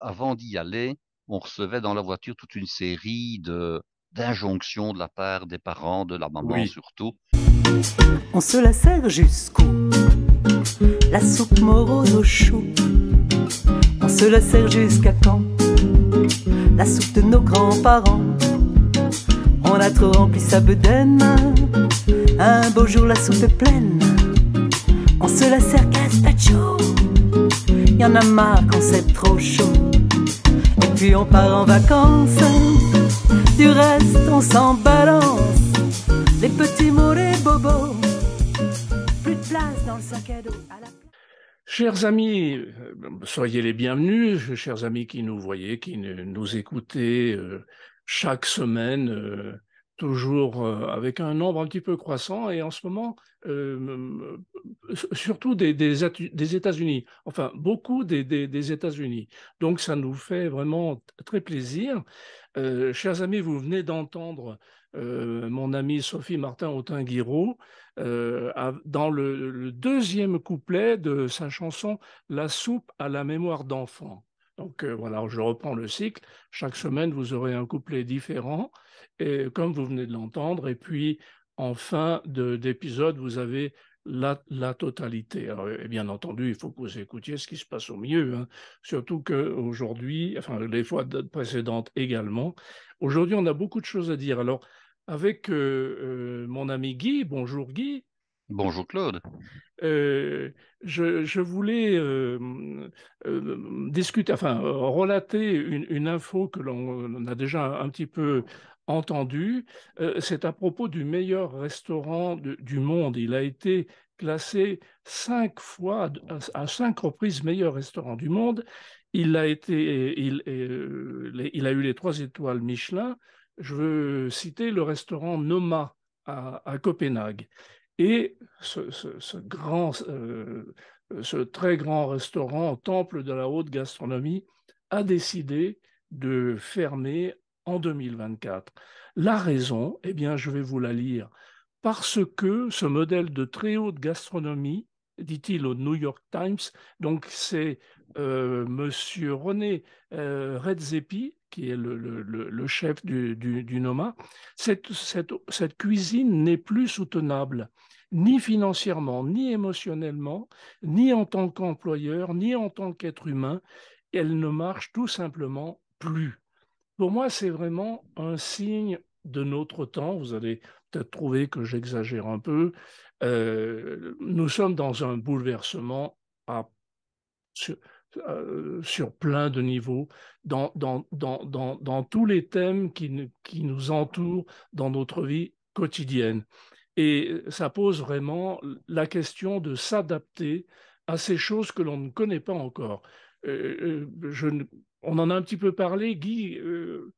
avant d'y aller, on recevait dans la voiture toute une série de d'injonctions de la part des parents, de la maman surtout. On se la sert jusqu'où La soupe morose au chou. On se la sert jusqu'à quand La soupe de nos grands-parents. On a trop rempli sa bedaine. Un beau jour, la soupe est pleine. On se la sert statue Il Y en a marre quand c'est trop chaud puis on part en vacances. Du reste, on s'en balance. Les petits mots, les bobos. Plus de place dans le sac à dos. À la... Chers amis, euh, soyez les bienvenus, chers amis qui nous voyez, qui nous écoutez euh, chaque semaine euh, toujours euh, avec un nombre un petit peu croissant et en ce moment, euh, surtout des, États-Unis, enfin beaucoup des, États-Unis. Donc ça nous fait vraiment très plaisir. Euh, chers amis, vous venez d'entendre mon amie Sophie Martin autin guiraud dans le, deuxième couplet de sa chanson La soupe à la mémoire d'enfant. Donc voilà, je reprends le cycle. Chaque semaine, vous aurez un couplet différent comme vous venez de l'entendre. Et puis, en fin d'épisode, vous avez la, totalité. Alors, et bien entendu, il faut que vous écoutiez ce qui se passe au milieu, hein. surtout qu'aujourd'hui, enfin les fois précédentes également, aujourd'hui, on a beaucoup de choses à dire. Alors, avec euh, euh, mon ami Guy, bonjour Guy. Bonjour Claude. Euh, je, voulais discuter, enfin, relater une, une info que l'on a déjà un petit peu entendu. Euh, c'est à propos du meilleur restaurant du monde. Il a été classé cinq fois, à cinq reprises, meilleur restaurant du monde. Il a, été, il, euh, il a eu les trois étoiles Michelin. Je veux citer le restaurant Noma à, Copenhague. Et ce, grand, euh, ce très grand restaurant, temple de la haute gastronomie, a décidé de fermer en 2024. La raison, eh bien, je vais vous la lire. Parce que ce modèle de très haute gastronomie, dit-il au New York Times, donc c'est M. Euh, Monsieur René euh, Redzepi, qui est le, chef du, NOMA, cette, cette cuisine n'est plus soutenable, ni financièrement, ni émotionnellement, ni en tant qu'employeur, ni en tant qu'être humain. Elle ne marche tout simplement plus. Pour moi, c'est vraiment un signe de notre temps. Vous allez peut-être trouver que j'exagère un peu. Euh, nous sommes dans un bouleversement à, euh, sur, plein de niveaux, dans, dans, dans, dans tous les thèmes qui, qui, nous entourent dans notre vie quotidienne. Et ça pose vraiment la question de s'adapter à ces choses que l'on ne connaît pas encore. Euh, euh je, on en a un petit peu parlé, Guy. Euh,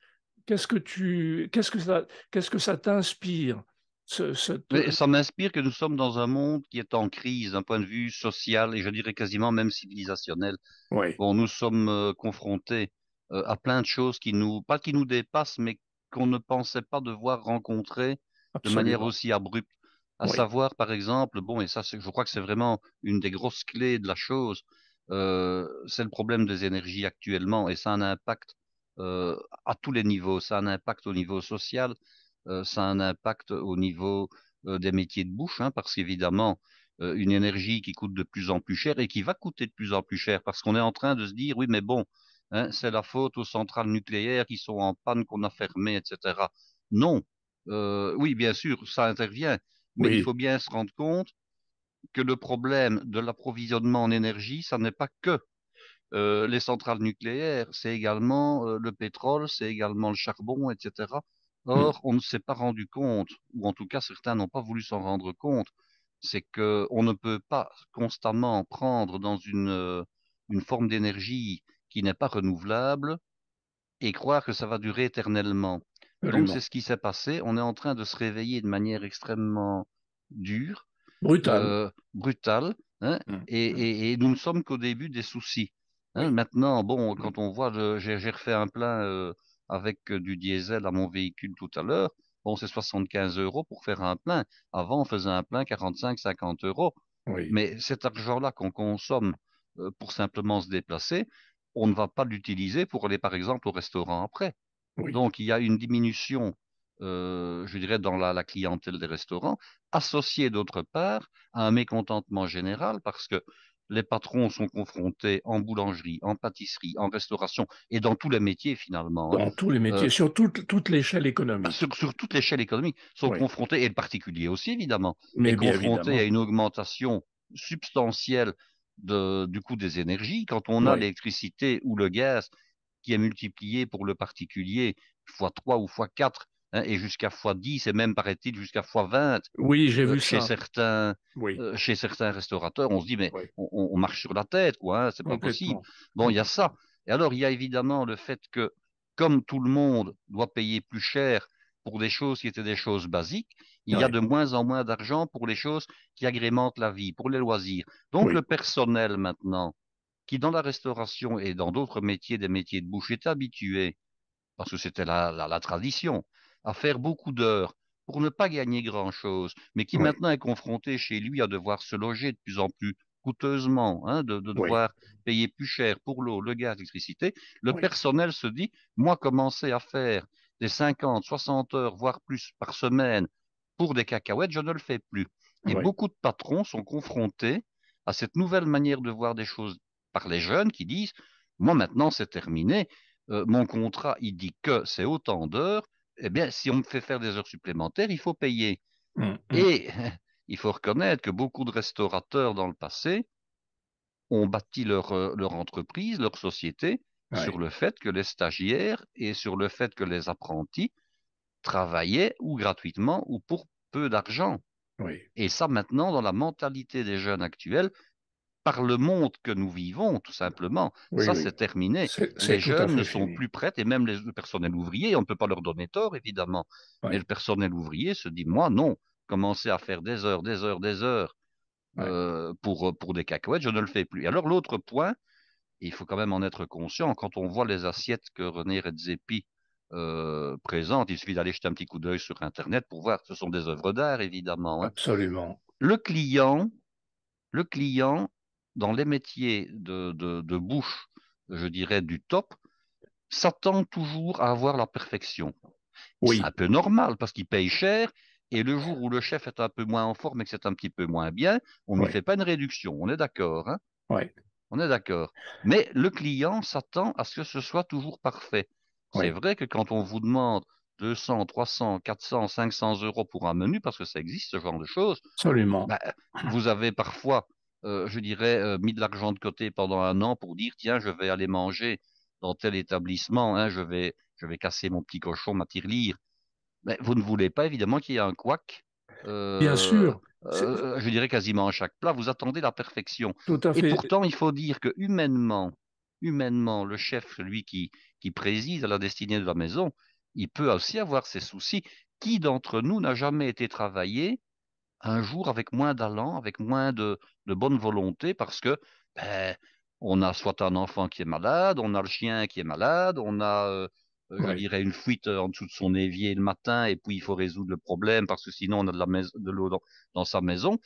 qu'est-ce que tu, qu'est-ce que ça, qu'est-ce que ça t'inspire Ça m'inspire que nous sommes dans un monde qui est en crise d'un point de vue social et je dirais quasiment même civilisationnel. nous sommes euh, confrontés euh, à plein de choses qui nous, pas qui nous dépassent, mais qu'on ne pensait pas devoir rencontrer de manière aussi abrupte. À savoir, par exemple, bon, et ça, je crois que c'est vraiment une des grosses clés de la chose, euh, c'est le problème des énergies actuellement et ça a un impact euh, à tous les niveaux. Ça a un impact au niveau social, euh, ça a un impact au niveau des métiers de bouche, hein, parce qu'évidemment, une énergie qui coûte de plus en plus cher et qui va coûter de plus en plus cher, parce qu'on est en train de se dire, oui, mais bon, hein, c'est la faute aux centrales nucléaires qui sont en panne, qu'on a fermées, etc. Non. oui, bien sûr, ça intervient, mais il faut bien se rendre compte que le problème de l'approvisionnement en énergie, ça n'est pas que euh, les centrales nucléaires, c'est également euh, le pétrole, c'est également le charbon, etc. Mm. Or, on ne s'est pas rendu compte, ou en tout cas certains n'ont pas voulu s'en rendre compte, c'est que ne peut pas constamment prendre dans euh, une, forme d'énergie qui n'est pas renouvelable et croire que ça va durer éternellement. Donc c'est ce qui s'est passé. On est en train de se réveiller de manière extrêmement dure Brutal. Euh, brutal. Hein. et, nous ne sommes qu'au début des soucis. Hein. Maintenant, bon, mm. quand on voit, j'ai refait un plein euh, avec euh, du diesel à mon véhicule tout à l'heure. Bon, c'est 75 euros pour faire un plein. Avant, on faisait un plein 45-50 euros. Mais cet argent-là qu'on consomme pour simplement se déplacer, on ne va pas l'utiliser pour aller, par exemple, au restaurant après. Donc, il y a une diminution euh, je dirais, dans la, clientèle des restaurants, associé d'autre part à un mécontentement général parce que les patrons sont confrontés en boulangerie, en pâtisserie, en restauration et dans tous les métiers finalement. Hein. Dans tous les euh, métiers, sur toute, l'échelle économique. Sur, toute l'échelle économique, sont confrontés, et le particulier aussi évidemment, mais, confrontés à une augmentation substantielle du coût des énergies. Quand on a l'électricité ou le gaz qui est multiplié pour le particulier fois 3 ou fois 4 Hein, et jusqu'à x10 et même, paraît-il, jusqu'à x20. Oui, j'ai euh, vu chez ça. Certains, euh, chez certains restaurateurs, on se dit, mais on, marche sur la tête, quoi, hein, c'est pas possible. Bon, il y a ça. Et alors, il y a évidemment le fait que, comme tout le monde doit payer plus cher pour des choses qui étaient des choses basiques, il y a de moins en moins d'argent pour les choses qui agrémentent la vie, pour les loisirs. Donc le personnel maintenant, qui dans la restauration et dans d'autres métiers, des métiers de bouche, est habitué, parce que c'était la, la, tradition, à faire beaucoup d'heures pour ne pas gagner grand-chose, mais qui maintenant est confronté chez lui à devoir se loger de plus en plus coûteusement, hein, de, devoir payer plus cher pour l'eau, le gaz, l'électricité, le personnel se dit, moi commencer à faire des 50, 60 heures, voire plus par semaine pour des cacahuètes, je ne le fais plus. Et beaucoup de patrons sont confrontés à cette nouvelle manière de voir des choses par les jeunes qui disent, moi maintenant c'est terminé, euh, mon contrat il dit que c'est autant d'heures, eh bien, si on me fait faire des heures supplémentaires, il faut payer. Mmh, mmh. Et il faut reconnaître que beaucoup de restaurateurs dans le passé ont bâti leur, euh, entreprise, leur société, sur le fait que les stagiaires et sur le fait que les apprentis travaillaient ou gratuitement ou pour peu d'argent. Et ça, maintenant, dans la mentalité des jeunes actuels, par le monde que nous vivons, tout simplement. ça, c'est terminé. les jeunes ne sont plus prêts, et même le personnel ouvrier, on ne peut pas leur donner tort, évidemment. Mais le personnel ouvrier se dit, moi, non, commencer à faire des heures, des heures, des heures euh, pour, euh, pour des cacahuètes, je ne le fais plus. Alors, l'autre point, il faut quand même en être conscient, quand on voit les assiettes que René Redzepi euh, présente, il suffit d'aller jeter un petit coup d'œil sur Internet pour voir ce sont des œuvres d'art, évidemment. Hein. Absolument. Le client, le client dans les métiers de, bouche, je dirais, du top, s'attend toujours à avoir la perfection. C'est un peu normal parce qu'il paye cher. Et le jour où le chef est un peu moins en forme et que c'est un petit peu moins bien, on ne fait pas une réduction. On est d'accord. Hein? On est d'accord. Mais le client s'attend à ce que ce soit toujours parfait. C'est vrai que quand on vous demande 200, 300, 400, 500 euros pour un menu, parce que ça existe ce genre de choses, Absolument. Bah, vous avez parfois euh, je dirais, euh, mis de l'argent de côté pendant un an pour dire, tiens, je vais aller manger dans tel établissement, hein, je, vais, je vais casser mon petit cochon, ma lire. Mais vous ne voulez pas, évidemment, qu'il y ait un couac. Bien euh, sûr. je dirais quasiment à chaque plat, vous attendez la perfection. Tout à fait. Et pourtant, il faut dire que humainement, humainement, le chef, lui qui, qui préside à la destinée de la maison, il peut aussi avoir ses soucis. Qui d'entre nous n'a jamais été travaillé un jour avec moins d'allant, avec moins de, bonne volonté, parce que ben, on a soit un enfant qui est malade, on a le chien qui est malade, on a, euh, euh, une fuite euh, en dessous de son évier le matin, et puis il faut résoudre le problème, parce que sinon on a de l'eau dans, sa maison.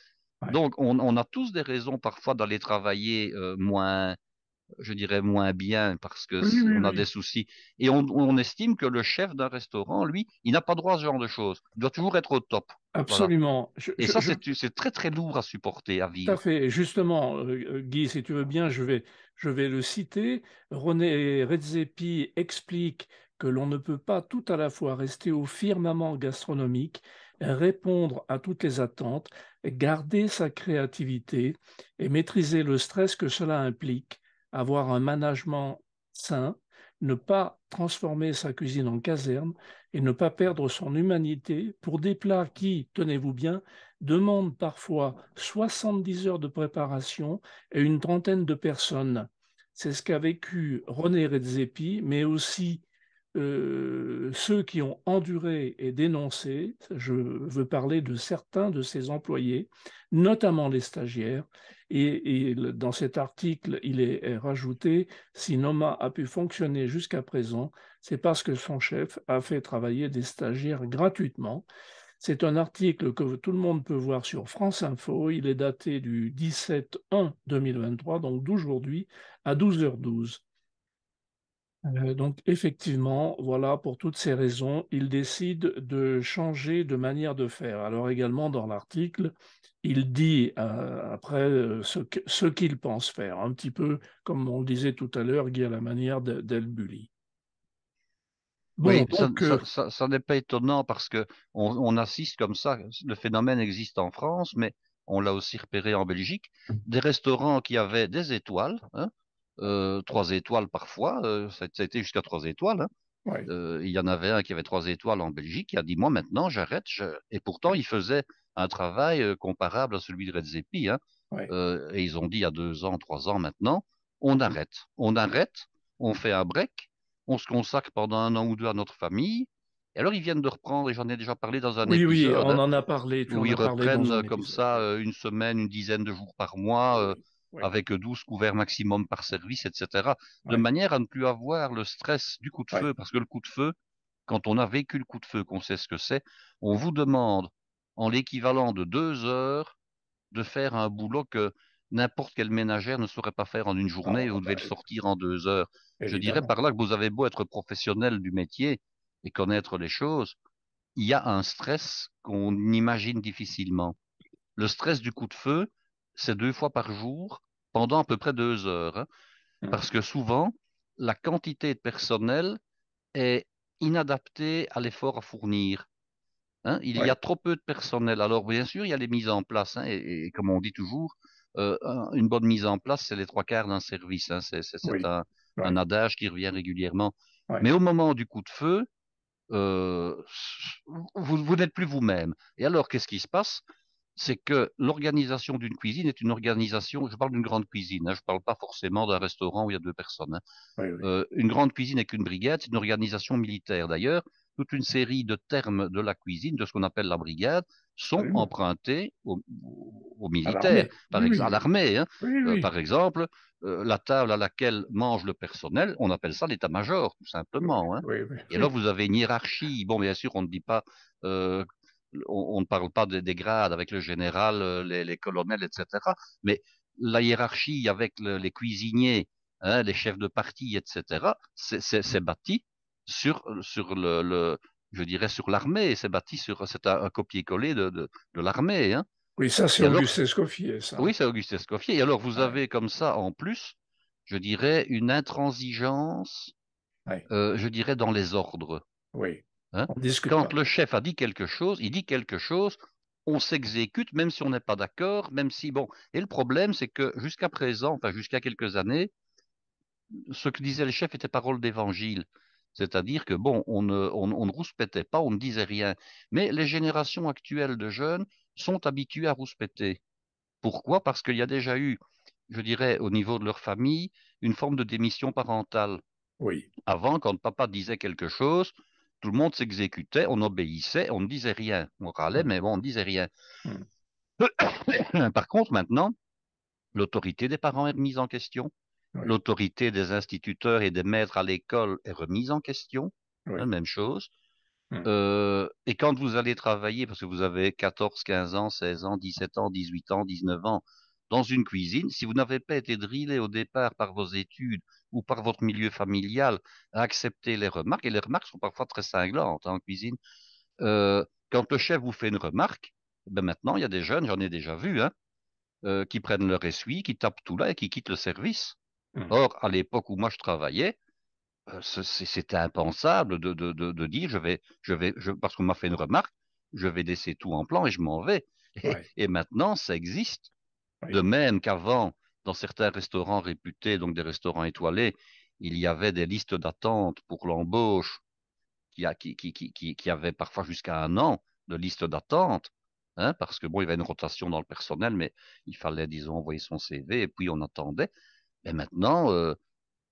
Donc on, a tous des raisons parfois d'aller travailler moins, je dirais moins bien parce que on a des soucis. Et on, estime que le chef d'un restaurant, lui, il n'a pas droit à ce genre de choses. Il doit toujours être au top. Absolument. et ça, c'est très très lourd à supporter, à vivre. Tout à fait. Justement, euh, euh, Guy, si tu veux bien, je vais, je vais le citer. René Redzepi explique que l'on ne peut pas tout à la fois rester au firmament gastronomique, répondre à toutes les attentes, garder sa créativité et maîtriser le stress que cela implique avoir un management sain, ne pas transformer sa cuisine en caserne et ne pas perdre son humanité pour des plats qui, tenez-vous bien, demandent parfois 70 heures de préparation et une trentaine de personnes. C'est ce qu'a vécu René Redzepi, mais aussi euh, ceux qui ont enduré et dénoncé, je veux parler de certains de ses employés, notamment les stagiaires, et, dans cet article, il est, rajouté, si Noma a pu fonctionner jusqu'à présent, c'est parce que son chef a fait travailler des stagiaires gratuitement. C'est un article que tout le monde peut voir sur France Info. Il est daté du 17-1-2023, donc d'aujourd'hui à 12h12. Euh, donc effectivement, voilà, pour toutes ces raisons, il décide de changer de manière de faire. Alors également dans l'article, il dit euh, après euh, ce, qu'il pense faire, un petit peu comme on le disait tout à l'heure, Guy à la manière d'El Bulli. oui, ça, n'est pas étonnant parce que on, assiste comme ça, le phénomène existe en France, mais on l'a aussi repéré en Belgique, des restaurants qui avaient des étoiles, hein, euh, trois étoiles parfois. Euh, ça, a été jusqu'à trois étoiles. Hein. Euh, il y en avait un qui avait trois étoiles en Belgique. qui a dit moi maintenant j'arrête. Et pourtant il faisait un travail comparable à celui de Red Zepi. Hein. et ils ont dit il y a deux ans, trois ans maintenant, on arrête. On arrête, on fait un break, on se consacre pendant un an ou deux à notre famille. Et alors, ils viennent de reprendre, et j'en ai déjà parlé dans un épisode. Oui, on hein, en a parlé. Où ils reprennent comme ça une semaine, une dizaine de jours par mois, avec 12 couverts maximum par service, etc. De manière à ne plus avoir le stress du coup de feu, parce que le coup de feu, quand on a vécu le coup de feu, qu'on sait ce que c'est, on vous demande en l'équivalent de deux heures de faire un boulot que n'importe quelle ménagère ne saurait pas faire en une ah, journée, et vous devez le bah, sortir en deux heures. Je dirais par là que vous avez beau être professionnel du métier et connaître les choses, il y a un stress qu'on imagine difficilement. Le stress du coup de feu, c'est deux fois par jour, pendant à peu près deux heures. Hein, parce que souvent, la quantité de personnel est inadaptée à l'effort à fournir. Hein. il y a trop peu de personnel. Alors, bien sûr, il y a les mises en place. Hein, et, comme on dit toujours, euh, une bonne mise en place, c'est les trois quarts d'un service. c'est un, adage qui revient régulièrement. Mais au moment du coup de feu, euh, vous, vous n'êtes plus vous-même. Et alors, qu'est-ce qui se passe c'est que l'organisation d'une cuisine est une organisation, je parle d'une grande cuisine, hein, je ne parle pas forcément d'un restaurant où il y a deux personnes. Hein. Euh, une grande cuisine est qu'une brigade, c'est une organisation militaire d'ailleurs. Toute une série de termes de la cuisine, de ce qu'on appelle la brigade, sont empruntés aux, militaires, par, exemple à l'armée. Hein. Euh, par exemple, euh, la table à laquelle mange le personnel, on appelle ça l'état-major, tout simplement. Et là, vous avez une hiérarchie. Bon, bien sûr, on ne dit pas on, ne parle pas des, des avec le général, euh, les, colonels, etc. Mais la hiérarchie avec les cuisiniers, hein, les chefs de parti, etc., c'est bâti sur, le, je dirais, sur l'armée. C'est bâti sur, c'est un, copier-coller de, l'armée. Hein. Oui, ça, c'est Auguste Escoffier, Oui, c'est Auguste Escoffier. Et alors, vous avez comme ça, en plus, je dirais, une intransigeance, euh, je dirais, dans les ordres. Oui. Hein quand le chef a dit quelque chose, il dit quelque chose, on s'exécute, même si on n'est pas d'accord, même si bon. Et le problème, c'est que jusqu'à présent, enfin jusqu'à quelques années, ce que disait le chef était parole d'évangile. C'est-à-dire que bon, on ne, on, rouspétait pas, on ne disait rien. Mais les générations actuelles de jeunes sont habituées à rouspéter. Pourquoi Parce qu'il y a déjà eu, je dirais, au niveau de leur famille, une forme de démission parentale. Oui. Avant, quand papa disait quelque chose, tout le monde s'exécutait, on obéissait, on ne disait rien. On râlait, mmh. mais bon, on ne disait rien. Mmh. Par contre, maintenant, l'autorité des parents est remise en question. L'autorité des instituteurs et des maîtres à l'école est remise en question. La même chose. Mmh. Euh, et quand vous allez travailler, parce que vous avez 14, 15 ans, 16 ans, 17 ans, 18 ans, 19 ans, dans une cuisine, si vous n'avez pas été drillé au départ par vos études ou par votre milieu familial à accepter les remarques. Et les remarques sont parfois très cinglantes hein, en cuisine. Euh, quand le chef vous fait une remarque, eh ben maintenant, il y a des jeunes, j'en ai déjà vu, hein, euh, qui prennent leur essuie, qui tapent tout là et qui quittent le service. Mmh. Or, à l'époque où moi je travaillais, euh, c'était impensable de, dire je vais, je vais, parce qu'on m'a fait une remarque, je vais laisser tout en plan et je m'en vais. Et, maintenant, ça existe. De même qu'avant, dans certains restaurants réputés, donc des restaurants étoilés, il y avait des listes d'attente pour l'embauche qui, qui, qui, avaient parfois jusqu'à un an de liste d'attente, hein, parce que bon, il y avait une rotation dans le personnel, mais il fallait, disons, envoyer son CV et puis on attendait. Mais maintenant, euh,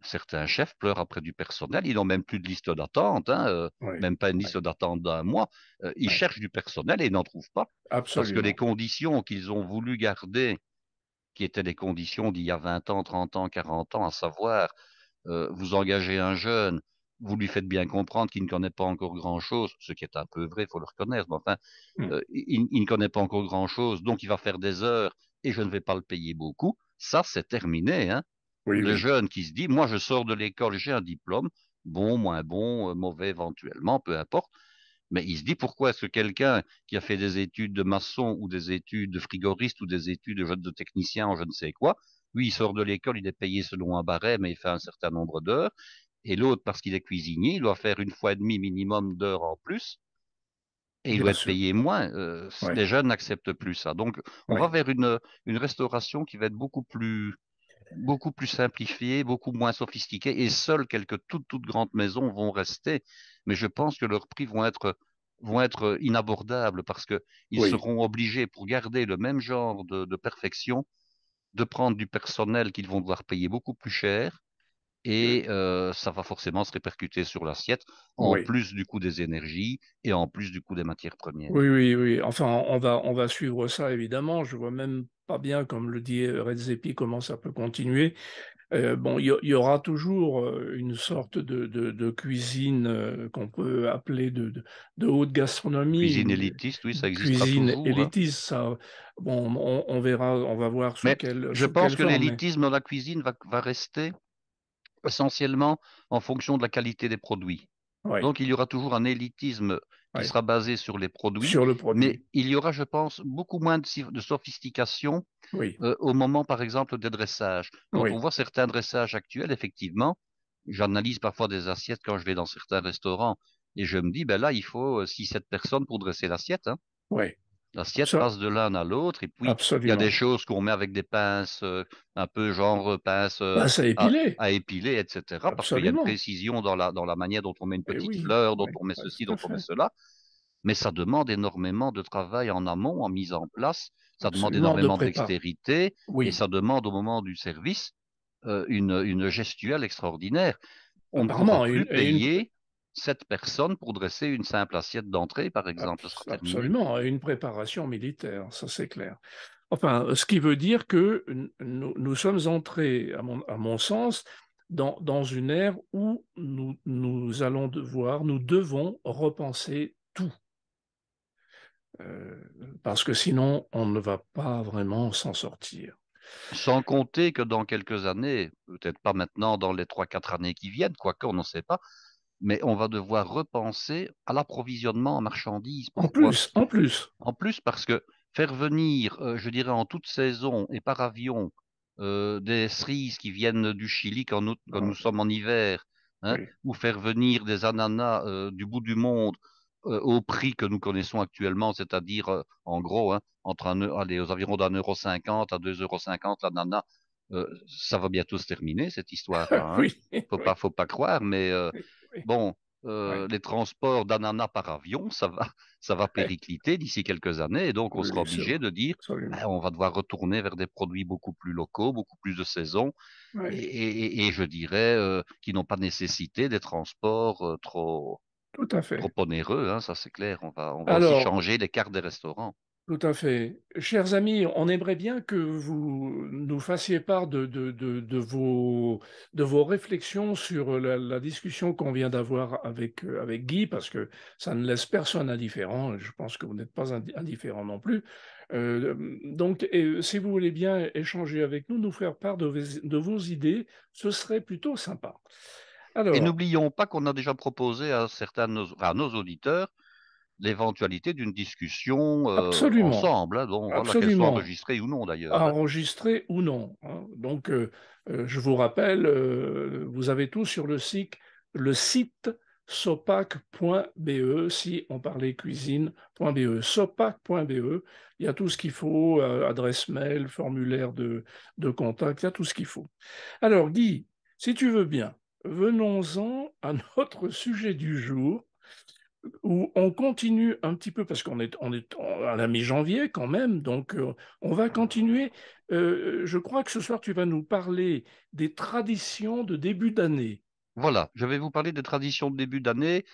certains chefs pleurent après du personnel, ils n'ont même plus de liste d'attente, hein, euh, même pas une liste d'attente d'un mois. Euh, ils cherchent du personnel et ils n'en trouvent pas. Parce que les conditions qu'ils ont voulu garder qui étaient les conditions d'il y a 20 ans, 30 ans, 40 ans, à savoir, euh, vous engagez un jeune, vous lui faites bien comprendre qu'il ne connaît pas encore grand-chose, ce qui est un peu vrai, il faut le reconnaître, mais enfin, mmh. euh, il, ne connaît pas encore grand-chose, donc il va faire des heures et je ne vais pas le payer beaucoup. Ça, c'est terminé. Hein. le jeune qui se dit, moi, je sors de l'école, j'ai un diplôme, bon, moins bon, euh, mauvais éventuellement, peu importe, mais il se dit pourquoi est-ce que quelqu'un qui a fait des études de maçon ou des études de frigoriste ou des études de, technicien ou je ne sais quoi, lui il sort de l'école, il est payé selon un barème mais il fait un certain nombre d'heures, et l'autre parce qu'il est cuisinier, il doit faire une fois et demie minimum d'heures en plus, et il doit être payé moins. Euh, les jeunes n'acceptent plus ça. Donc on va vers une, une restauration qui va être beaucoup plus beaucoup plus simplifié, beaucoup moins sophistiqués et seules quelques toutes, toutes grandes maisons vont rester. Mais je pense que leurs prix vont être, vont être inabordables parce qu'ils seront obligés, pour garder le même genre de, de perfection, de prendre du personnel qu'ils vont devoir payer beaucoup plus cher, Mmh. et ça va forcément se répercuter sur l'assiette, en plus du coût des énergies et en plus du coût des matières premières. Oui, oui, oui. Enfin, on va, on va suivre ça, évidemment. Je vois même pas bien, comme le dit Red Zepi, comment ça peut continuer. bon, il y, aura toujours une sorte de, de, cuisine qu'on peut appeler de, de, haute gastronomie. Cuisine élitiste, oui, ça existe. Cuisine hein. élitiste, ça. Bon, on, verra, on va voir sur quelle Je pense que l'élitisme dans la cuisine va, va rester essentiellement en fonction de la qualité des produits. Donc il y aura toujours un élitisme qui sera basé sur les produits. Mais il y aura, je pense, beaucoup moins de, sophistication euh, au moment, par exemple, des dressages. donc on voit certains dressages actuels, effectivement, j'analyse parfois des assiettes quand je vais dans certains restaurants et je me dis, ben là, il faut 6-7 euh, personnes pour dresser l'assiette. Hein. Oui. L'assiette passe de l'un à l'autre. Et puis, il y a des choses qu'on met avec des pinces, euh, un peu genre euh, euh, pinces à, épiler, etc. Parce qu'il y a une précision dans la, dans la manière dont on met une eh petite fleur, dont on met ceci, dont on met cela. Mais ça demande énormément de travail en amont, en mise en place. Ça demande énormément dextérité. Et ça demande au moment du service une, une gestuelle extraordinaire. On ne peut plus payer sept personnes pour dresser une simple assiette d'entrée, par exemple. Absolument, une préparation militaire, ça c'est clair. Enfin, ce qui veut dire que nous, sommes entrés, à mon, sens, dans, une ère où nous, allons devoir, nous devons repenser tout. Euh, parce que sinon, on ne va pas vraiment s'en sortir. Sans compter que dans quelques années, peut-être pas maintenant, dans les 3-4 années qui viennent, quoique on ne sait pas, mais on va devoir repenser à l'approvisionnement en marchandises. en plus, en plus. En plus, parce que faire venir, euh, je dirais, en toute saison et par avion, euh, des cerises qui viennent du Chili quand nous, ah. sommes en hiver, hein, ou faire venir des ananas euh, du bout du monde au prix que nous connaissons actuellement, c'est-à-dire, en gros, hein, entre aux environs d'un euro cinquante à deux euros cinquante l'ananas, ça va bientôt se terminer cette histoire. Hein oui, faut pas, faut pas croire, mais Bon, euh, les transports d'ananas par avion, ça va, ça va péricliter d'ici quelques années. Et donc, on sera obligé de dire, ben, on va devoir retourner vers des produits beaucoup plus locaux, beaucoup plus de saison, et, je dirais, euh, qui n'ont pas nécessité des transports euh, trop, Tout trop onéreux. Hein, ça, c'est clair. On va, on va changer les cartes des restaurants. Tout à fait. Chers amis, on aimerait bien que vous nous fassiez part de, de, vos, de vos réflexions sur la, discussion qu'on vient d'avoir avec, euh, avec Guy, parce que ça ne laisse personne indifférent. Je pense que vous n'êtes pas indifférent non plus. Euh, donc, si vous voulez bien échanger avec nous, nous faire part de, vos idées, ce serait plutôt sympa. Alors... Et n'oublions pas qu'on a déjà proposé à certains à nos auditeurs l'éventualité d'une discussion euh, ensemble, hein, hein, qu'elle soit enregistrée ou non d'ailleurs. Hein. Enregistrée ou non. Donc, euh, euh, je vous rappelle, vous avez tout sur le site, le site sopac.be, si on parlait cuisine.be, sopac.be, il y a tout ce qu'il faut, adresse mail, formulaire de, de contact, il y a tout ce qu'il faut. Alors Guy, si tu veux bien, venons-en à notre sujet du jour, où on continue un petit peu, parce qu'on est, on est à la mi-janvier quand même, donc euh, on va continuer. Euh, euh, je crois que ce soir, tu vas nous parler des traditions de début d'année. Voilà, je vais vous parler des traditions de début d'année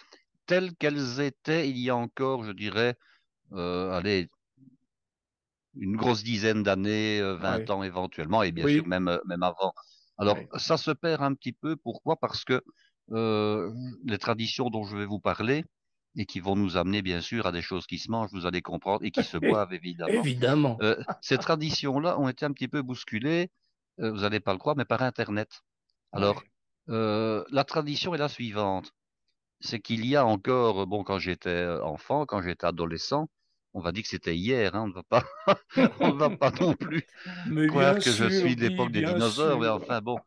telles qu'elles étaient il y a encore, je dirais, allez, une grosse dizaine d'années, 20 ans éventuellement, et bien sûr même, même avant. Alors, ça se perd un petit peu. Pourquoi Parce que les traditions dont je vais vous parler, et qui vont nous amener bien sûr à des choses qui se mangent, vous allez comprendre, et qui se boivent évidemment. évidemment. Euh, ces traditions-là ont été un petit peu bousculées, euh, vous n'allez pas le croire, mais par Internet. Alors, euh, la tradition est la suivante. C'est qu'il y a encore, bon, quand j'étais enfant, quand j'étais adolescent, on va dire que c'était hier, hein, on ne va pas, on va pas non plus croire que je suis de l'époque des dinosaures, mais enfin bon,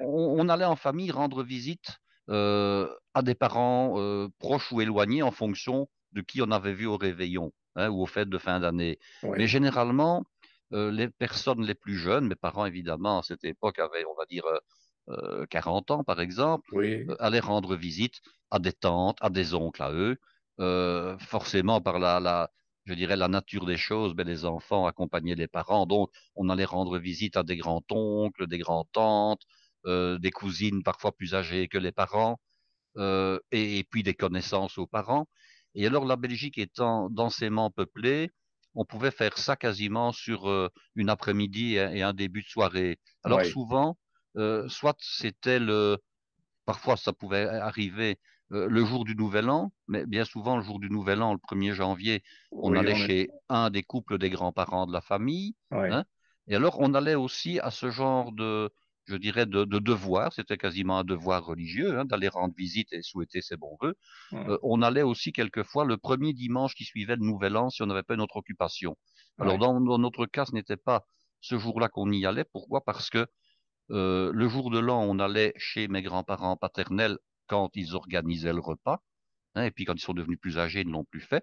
on allait en famille rendre visite euh, à des parents euh, proches ou éloignés en fonction de qui on avait vu au réveillon hein, ou aux fêtes de fin d'année. Mais généralement, euh, les personnes les plus jeunes, mes parents évidemment à cette époque avaient, on va dire, 40 ans par exemple, allaient rendre visite à des tantes, à des oncles à eux. forcément, par la, je dirais, la nature des choses, mais ben, les enfants accompagnaient les parents. Donc, on allait rendre visite à des grands-oncles, des grands-tantes, euh, des cousines parfois plus âgées que les parents, euh, et, puis des connaissances aux parents. Et alors la Belgique étant densément peuplée, on pouvait faire ça quasiment sur euh, une après-midi et, un début de soirée. Alors souvent, soit c'était le, parfois ça pouvait arriver le jour du Nouvel An, mais bien souvent le jour du Nouvel An, le 1er janvier, on allait chez un des couples des grands-parents de la famille. Hein. et alors on allait aussi à ce genre de, je dirais, de, devoir, c'était quasiment un devoir religieux, hein, d'aller rendre visite et souhaiter ses bons voeux. Euh, on allait aussi quelquefois le premier dimanche qui suivait le Nouvel An si on n'avait pas une autre occupation. Alors dans, notre cas, ce n'était pas ce jour-là qu'on y allait. Pourquoi Parce que euh, le jour de l'an, on allait chez mes grands-parents paternels quand ils organisaient le repas. Hein, et puis quand ils sont devenus plus âgés, ils ne l'ont plus fait.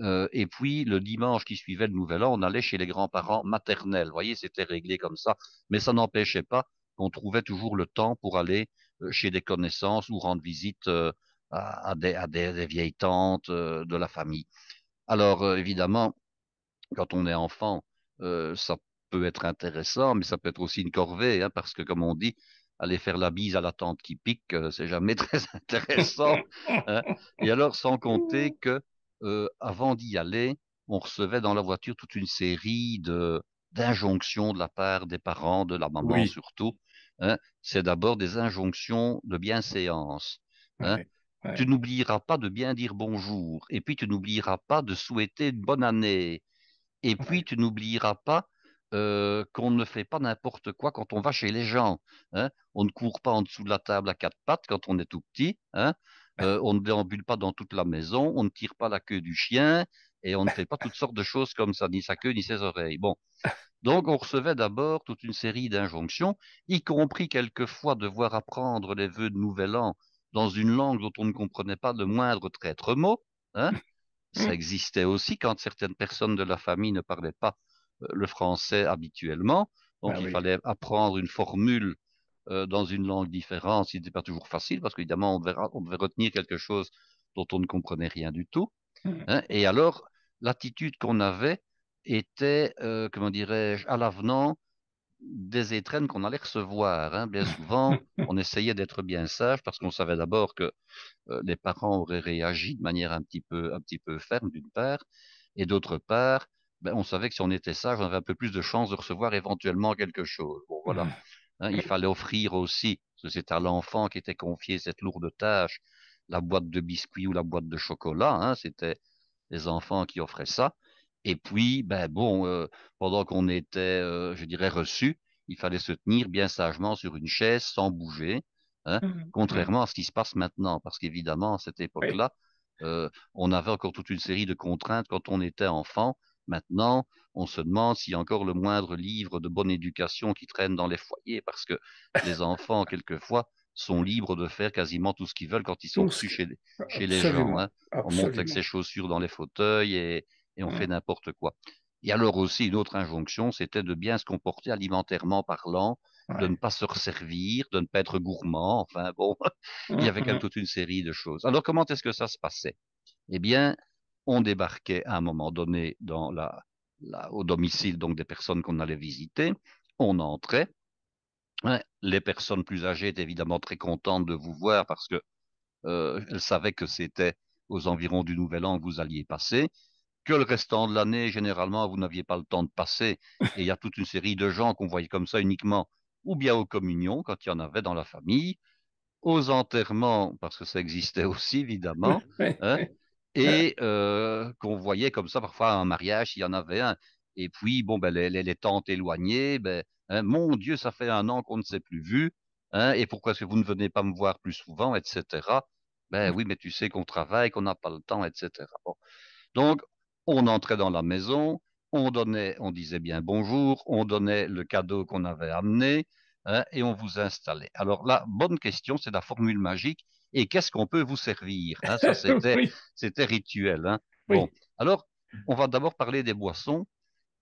Euh, et puis le dimanche qui suivait le Nouvel An, on allait chez les grands-parents maternels. Vous voyez, c'était réglé comme ça, mais ça n'empêchait pas qu'on trouvait toujours le temps pour aller euh, chez des connaissances ou rendre visite euh, à, des, vieilles tantes euh, de la famille. Alors évidemment, quand on est enfant, ça peut être intéressant, mais ça peut être aussi une corvée, hein, parce que comme on dit, aller faire la bise à la tante qui pique, c'est jamais très intéressant. Hein. Et alors, sans compter que avant d'y aller, on recevait dans la voiture toute une série de, d'injonctions de la part des parents, de la maman surtout. Hein, c'est d'abord des injonctions de bienséance. Hein. Tu n'oublieras pas de bien dire bonjour, et puis tu n'oublieras pas de souhaiter une bonne année, et puis tu n'oublieras pas qu'on ne fait pas n'importe quoi quand on va chez les gens. Hein. On ne court pas en dessous de la table à quatre pattes quand on est tout petit. Hein. on ne déambule pas dans toute la maison, on ne tire pas la queue du chien, et on ne fait pas toutes sortes de choses comme ça, ni sa queue, ni ses oreilles. Bon. Donc, on recevait d'abord toute une série d'injonctions, y compris quelquefois devoir apprendre les vœux de Nouvel An dans une langue dont on ne comprenait pas le moindre traître mot. Hein. Mm. ça existait aussi quand certaines personnes de la famille ne parlaient pas euh, le français habituellement. Donc, ah il fallait apprendre une formule euh, dans une langue différente. Ce n'était pas toujours facile parce qu'évidemment, on, on devait, retenir quelque chose dont on ne comprenait rien du tout. Mm. Hein. et alors, l'attitude qu'on avait était, euh, comment dirais-je, à l'avenant des étrennes qu'on allait recevoir. Hein. Bien souvent, on essayait d'être bien sage parce qu'on savait d'abord que euh, les parents auraient réagi de manière un petit peu, un petit peu ferme, d'une part, et d'autre part, ben, on savait que si on était sage, on avait un peu plus de chances de recevoir éventuellement quelque chose. voilà. Hein, il fallait offrir aussi, c'était à l'enfant qui était confié cette lourde tâche, la boîte de biscuits ou la boîte de chocolat. Hein, c'était les enfants qui offraient ça. Et puis, ben bon, euh, pendant qu'on était, euh, je dirais, reçu, il fallait se tenir bien sagement sur une chaise sans bouger, hein, mmh contrairement mmh. à ce qui se passe maintenant, parce qu'évidemment, à cette époque-là, euh, on avait encore toute une série de contraintes quand on était enfant. Maintenant, on se demande s'il y a encore le moindre livre de bonne éducation qui traîne dans les foyers, parce que les enfants, quelquefois, sont libres de faire quasiment tout ce qu'ils veulent quand ils sont reçus ah, chez, les gens. Hein. On monte avec ses chaussures dans les fauteuils et, on fait mmh. n'importe quoi. Et alors aussi, une autre injonction, c'était de bien se comporter alimentairement parlant, de ne pas se resservir, de ne pas être gourmand. Enfin bon, il y avait quand même mmh, toute une mmh. série de choses. Alors comment est-ce que ça se passait Eh bien, on débarquait à un moment donné au domicile donc des personnes qu'on allait visiter, on entrait, les personnes plus âgées étaient évidemment très contentes de vous voir parce que euh, elles savaient que c'était aux environs du Nouvel An que vous alliez passer, que le restant de l'année, généralement, vous n'aviez pas le temps de passer. Et il y a toute une série de gens qu'on voyait comme ça uniquement, ou bien aux communions, quand il y en avait dans la famille, aux enterrements, parce que ça existait aussi, évidemment, hein, et euh, qu'on voyait comme ça parfois un mariage, s'il y en avait un. Et puis, bon, ben, les, tentes éloignées, ben, Hein, mon Dieu, ça fait un an qu'on ne s'est plus vu. Hein, et pourquoi est-ce que vous ne venez pas me voir plus souvent, etc. Ben oui, mais tu sais qu'on travaille, qu'on n'a pas le temps, etc. Donc, on entrait dans la maison, on donnait, on disait bien bonjour, on donnait le cadeau qu'on avait amené hein, et on vous installait. Alors la bonne question, c'est la formule magique. Et qu'est-ce qu'on peut vous servir Ça, c'était, rituel. Bon, alors, on va d'abord parler des boissons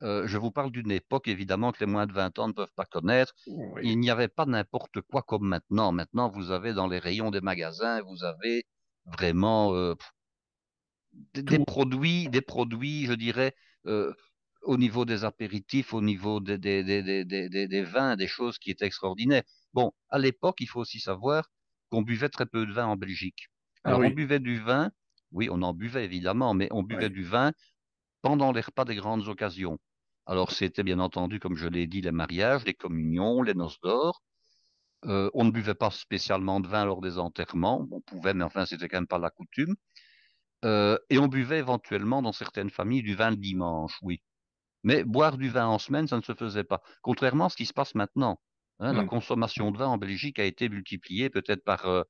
je vous parle d'une époque, évidemment, que les moins de 20 ans ne peuvent pas connaître. Il n'y avait pas n'importe quoi comme maintenant. Maintenant, vous avez dans les rayons des magasins, vous avez vraiment des, produits, des produits, je dirais, au niveau des apéritifs, au niveau des, des, vins, des choses qui étaient extraordinaires. Bon, à l'époque, il faut aussi savoir qu'on buvait très peu de vin en Belgique. Ah Alors, on buvait du vin, oui, on en buvait évidemment, mais on buvait du vin pendant les repas des grandes occasions. Alors c'était bien entendu, comme je l'ai dit, les mariages, les communions, les noces d'or. Euh, on ne buvait pas spécialement de vin lors des enterrements, on pouvait, mais enfin c'était quand même pas la coutume. Euh, et on buvait éventuellement dans certaines familles du vin le dimanche, oui. Mais boire du vin en semaine, ça ne se faisait pas. Contrairement à ce qui se passe maintenant. Hein, la mmh. consommation de vin en Belgique a été multipliée peut-être par euh,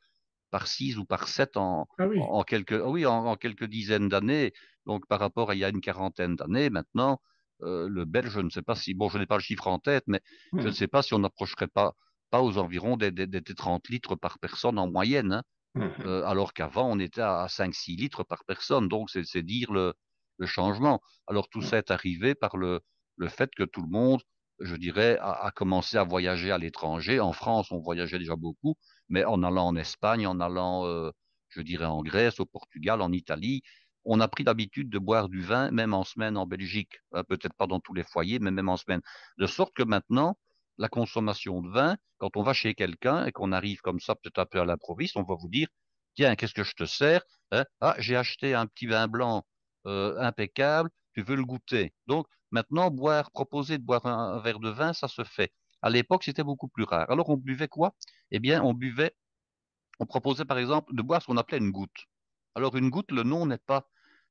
six 6 ou par sept en, ah quelques, en quelques dizaines d'années. Donc par rapport à il y a une quarantaine d'années, maintenant, euh, le belge, je ne sais pas si, bon, je n'ai pas le chiffre en tête, mais je ne hmm. sais pas si on n'approcherait pas, pas aux environs des, 30 litres par personne en moyenne, hein. hmm. euh, alors qu'avant on était à, 5-6 litres par personne, donc c'est dire le, changement. Alors tout hmm. ça est arrivé par le, fait que tout le monde, je dirais, a, commencé à voyager à l'étranger. En France, on voyageait déjà beaucoup, mais en allant en Espagne, en allant, euh, je dirais, en Grèce, au Portugal, en Italie, on a pris l'habitude de boire du vin, même en semaine en Belgique, euh, peut-être pas dans tous les foyers, mais même en semaine. De sorte que maintenant, la consommation de vin, quand on va chez quelqu'un et qu'on arrive comme ça, peut-être un peu à l'improviste, on va vous dire, tiens, qu'est-ce que je te sers hein? Ah, j'ai acheté un petit vin blanc euh, impeccable, tu veux le goûter. Donc, maintenant, boire, proposer de boire un, un verre de vin, ça se fait. À l'époque, c'était beaucoup plus rare. Alors, on buvait quoi Eh bien, on buvait, on proposait par exemple de boire ce qu'on appelait une goutte. Alors une goutte, le nom n'est pas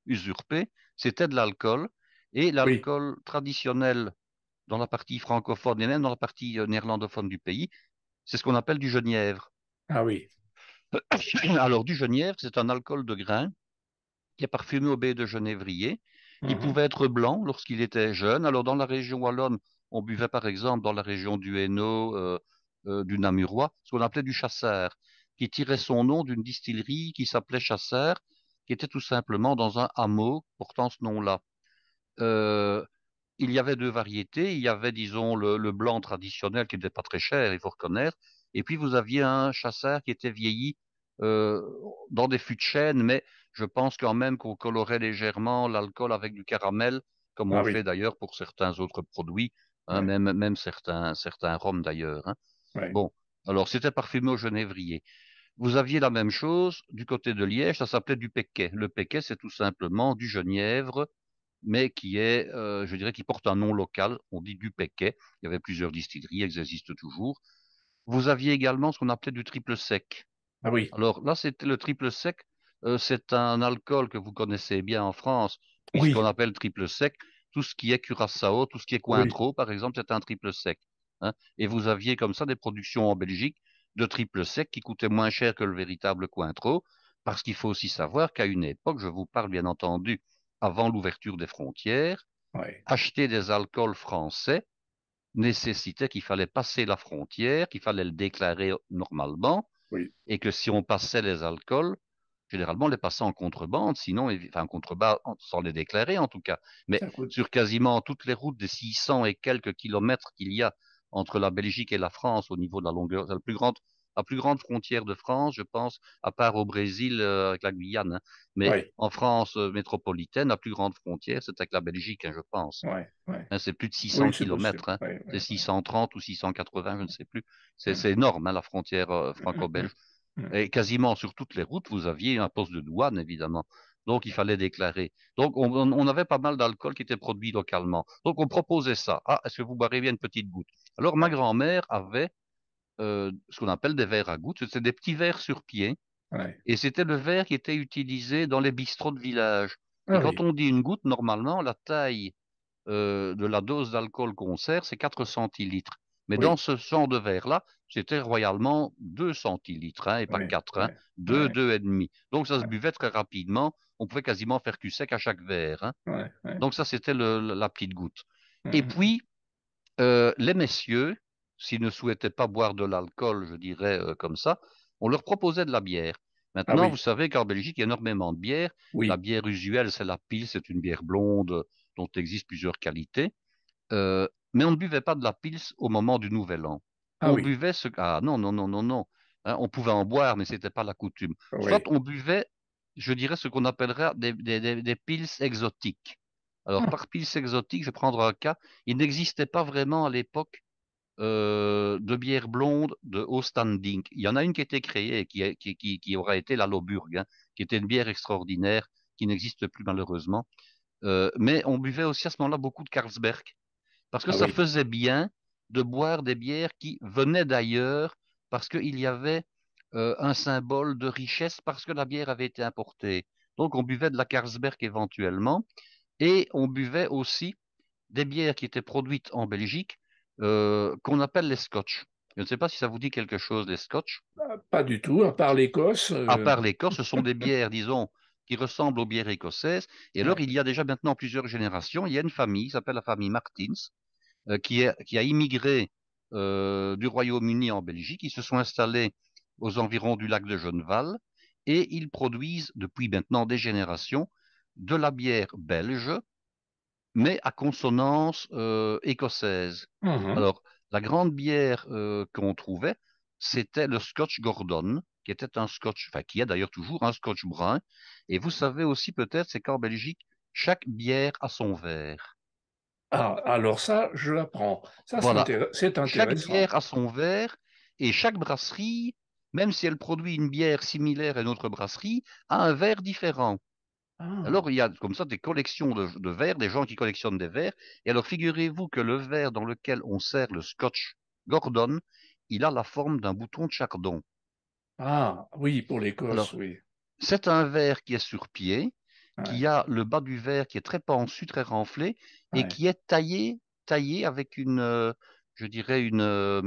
usurpé, c'était de l'alcool. Et l'alcool traditionnel dans la partie francophone et même dans la partie euh, néerlandophone du pays, c'est ce qu'on appelle du genièvre. Ah oui. Alors du genièvre, c'est un alcool de grain qui est parfumé au baie de genévrier. Il mhm. pouvait être blanc lorsqu'il était jeune. Alors dans la région wallonne, on buvait par exemple dans la région du Hainaut, euh, euh, du Namurois, ce qu'on appelait du chasseur qui tirait son nom d'une distillerie qui s'appelait chasseur qui était tout simplement dans un hameau portant ce nom-là. Euh, il y avait deux variétés. Il y avait, disons, le, blanc traditionnel qui n'était pas très cher, il faut reconnaître. Et puis vous aviez un chasseur qui était vieilli euh, dans des fûts de chêne, mais je pense quand même qu'on colorait légèrement l'alcool avec du caramel, comme ah on fait d'ailleurs pour certains autres produits, hein, même, même certains, certains rhums d'ailleurs. Hein. Bon, alors c'était parfumé au genévrier. Vous aviez la même chose du côté de Liège, ça s'appelait du Péquet. Le Péquet, c'est tout simplement du Genièvre, mais qui est, euh, je dirais, qui porte un nom local. On dit du Péquet. Il y avait plusieurs distilleries, elles existent toujours. Vous aviez également ce qu'on appelait du triple sec. Ah oui. Alors là, c'était le triple sec. Euh, c'est un alcool que vous connaissez bien en France, oui. ce qu'on appelle triple sec. Tout ce qui est Curaçao, tout ce qui est Cointreau, par exemple, c'est un triple sec. Hein. Et vous aviez comme ça des productions en Belgique de triple sec qui coûtait moins cher que le véritable Cointreau, parce qu'il faut aussi savoir qu'à une époque, je vous parle bien entendu avant l'ouverture des frontières, acheter des alcools français nécessitait qu'il fallait passer la frontière, qu'il fallait le déclarer normalement, et que si on passait les alcools, généralement les passait en contrebande, sinon, enfin, en contrebande sans les déclarer en tout cas. Mais sur quasiment toutes les routes des 600 et quelques kilomètres qu'il y a entre la Belgique et la France au niveau de la longueur, la plus grande, la plus grande frontière de France, je pense, à part au Brésil euh, avec la Guyane. Hein. Mais en France euh, métropolitaine, la plus grande frontière, c'est avec la Belgique, hein, je pense. Hein, c'est plus de 600 km. c'est 630 ou 680, je ne sais plus. C'est mm. énorme, la frontière euh, franco-belge. Mm. Et quasiment sur toutes les routes, vous aviez un poste de douane, évidemment. Donc, il fallait déclarer. Donc, on, avait pas mal d'alcool qui était produit localement. Donc, on proposait ça. Ah, est-ce que vous boirez bien une petite goutte Alors, ma grand-mère avait euh, ce qu'on appelle des verres à gouttes. C'était des petits verres sur pied. Et c'était le verre qui était utilisé dans les bistrots de village. et ah quand on dit une goutte, normalement, la taille euh, de la dose d'alcool qu'on sert, c'est 4 centilitres. Mais dans ce sang de verre-là, c'était royalement 2 centilitres, hein, et pas 4, 2, 2,5. Donc ça se buvait très rapidement. On pouvait quasiment faire cul sec à chaque verre. Hein. Donc ça, c'était la petite goutte. Et puis, euh, les messieurs, s'ils ne souhaitaient pas boire de l'alcool, je dirais euh, comme ça, on leur proposait de la bière. Ah Maintenant, vous savez qu'en Belgique, il y a énormément de bières. La bière usuelle, c'est la pile, c'est une bière blonde euh, dont existent plusieurs qualités. Euh, mais on ne buvait pas de la pils au moment du Nouvel An. Ah on buvait ce. Ah non, non, non, non, non. Hein, on pouvait en boire, mais ce n'était pas la coutume. Oui. Soit on buvait, je dirais, ce qu'on appellerait des, des, pils exotiques. Alors, ah. par pils exotiques, je vais prendre un cas. Il n'existait pas vraiment à l'époque euh, de bière blonde de haut standing. Il y en a une qui a été créée, qui, qui, qui, aura été la Loburg, hein, qui était une bière extraordinaire, qui n'existe plus malheureusement. Euh, mais on buvait aussi à ce moment-là beaucoup de Carlsberg. Parce que ah ça faisait bien de boire des bières qui venaient d'ailleurs, parce qu'il y avait euh, un symbole de richesse, parce que la bière avait été importée. Donc on buvait de la Carlsberg éventuellement, et on buvait aussi des bières qui étaient produites en Belgique, euh, qu'on appelle les scotch. Je ne sais pas si ça vous dit quelque chose, les scotch. Bah, pas du tout, à part l'Écosse. Euh. À part l'Écosse, ce sont des bières, disons, qui ressemblent aux bières écossaises. Et alors, il y a déjà maintenant plusieurs générations, il y a une famille, qui s'appelle la famille Martins, euh, qui, a immigré euh, du Royaume-Uni en Belgique. Ils se sont installés aux environs du lac de Genneval et ils produisent depuis maintenant des générations de la bière belge, mais à consonance euh, écossaise. Mmh. Alors, la grande bière qu'on trouvait, c'était le Scotch Gordon, qui était un Scotch, enfin qui est d'ailleurs toujours un Scotch brun. Et vous savez aussi peut-être, c'est qu'en Belgique, chaque bière a son verre. Ah, alors ça, je l'apprends. Ça, voilà. c'est intéressant. Chaque bière a son verre et chaque brasserie, même si elle produit une bière similaire à une autre brasserie, a un verre différent. Ah. Alors, il y a comme ça des collections de, de verres, des gens qui collectionnent des verres. Et alors, figurez-vous que le verre dans lequel on sert le scotch Gordon, il a la forme d'un bouton de chardon. Ah, oui, pour l'Écosse, oui. C'est un verre qui est sur pied, qui a le bas du verre qui est très pensu, très renflé, et qui est taillé, taillé avec une, euh, je dirais une, euh,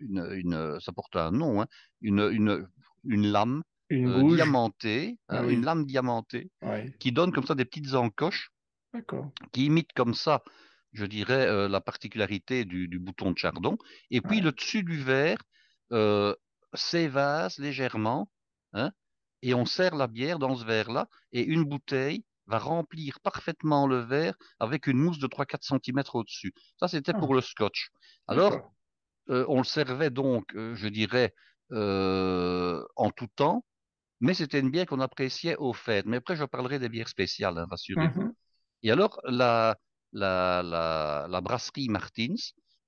une, euh, ça porte un nom, hein, une, une, une lame diamantée, ah hein, une lame diamantée, qui donne comme ça des petites encoches, qui imitent comme ça, je dirais, la particularité du, bouton de chardon. Et puis le dessus du verre s'évase légèrement, hein, et on sert la bière dans ce verre-là, et une bouteille va remplir parfaitement le verre avec une mousse de 3-4 cm au-dessus. Ça, c'était ah. pour le scotch. Alors, euh, on le servait donc, euh, je dirais, euh, en tout temps, mais c'était une bière qu'on appréciait au fait. Mais après, je parlerai des bières spéciales, hein, rassurez-vous. Mhm. Et alors, la, la brasserie Martins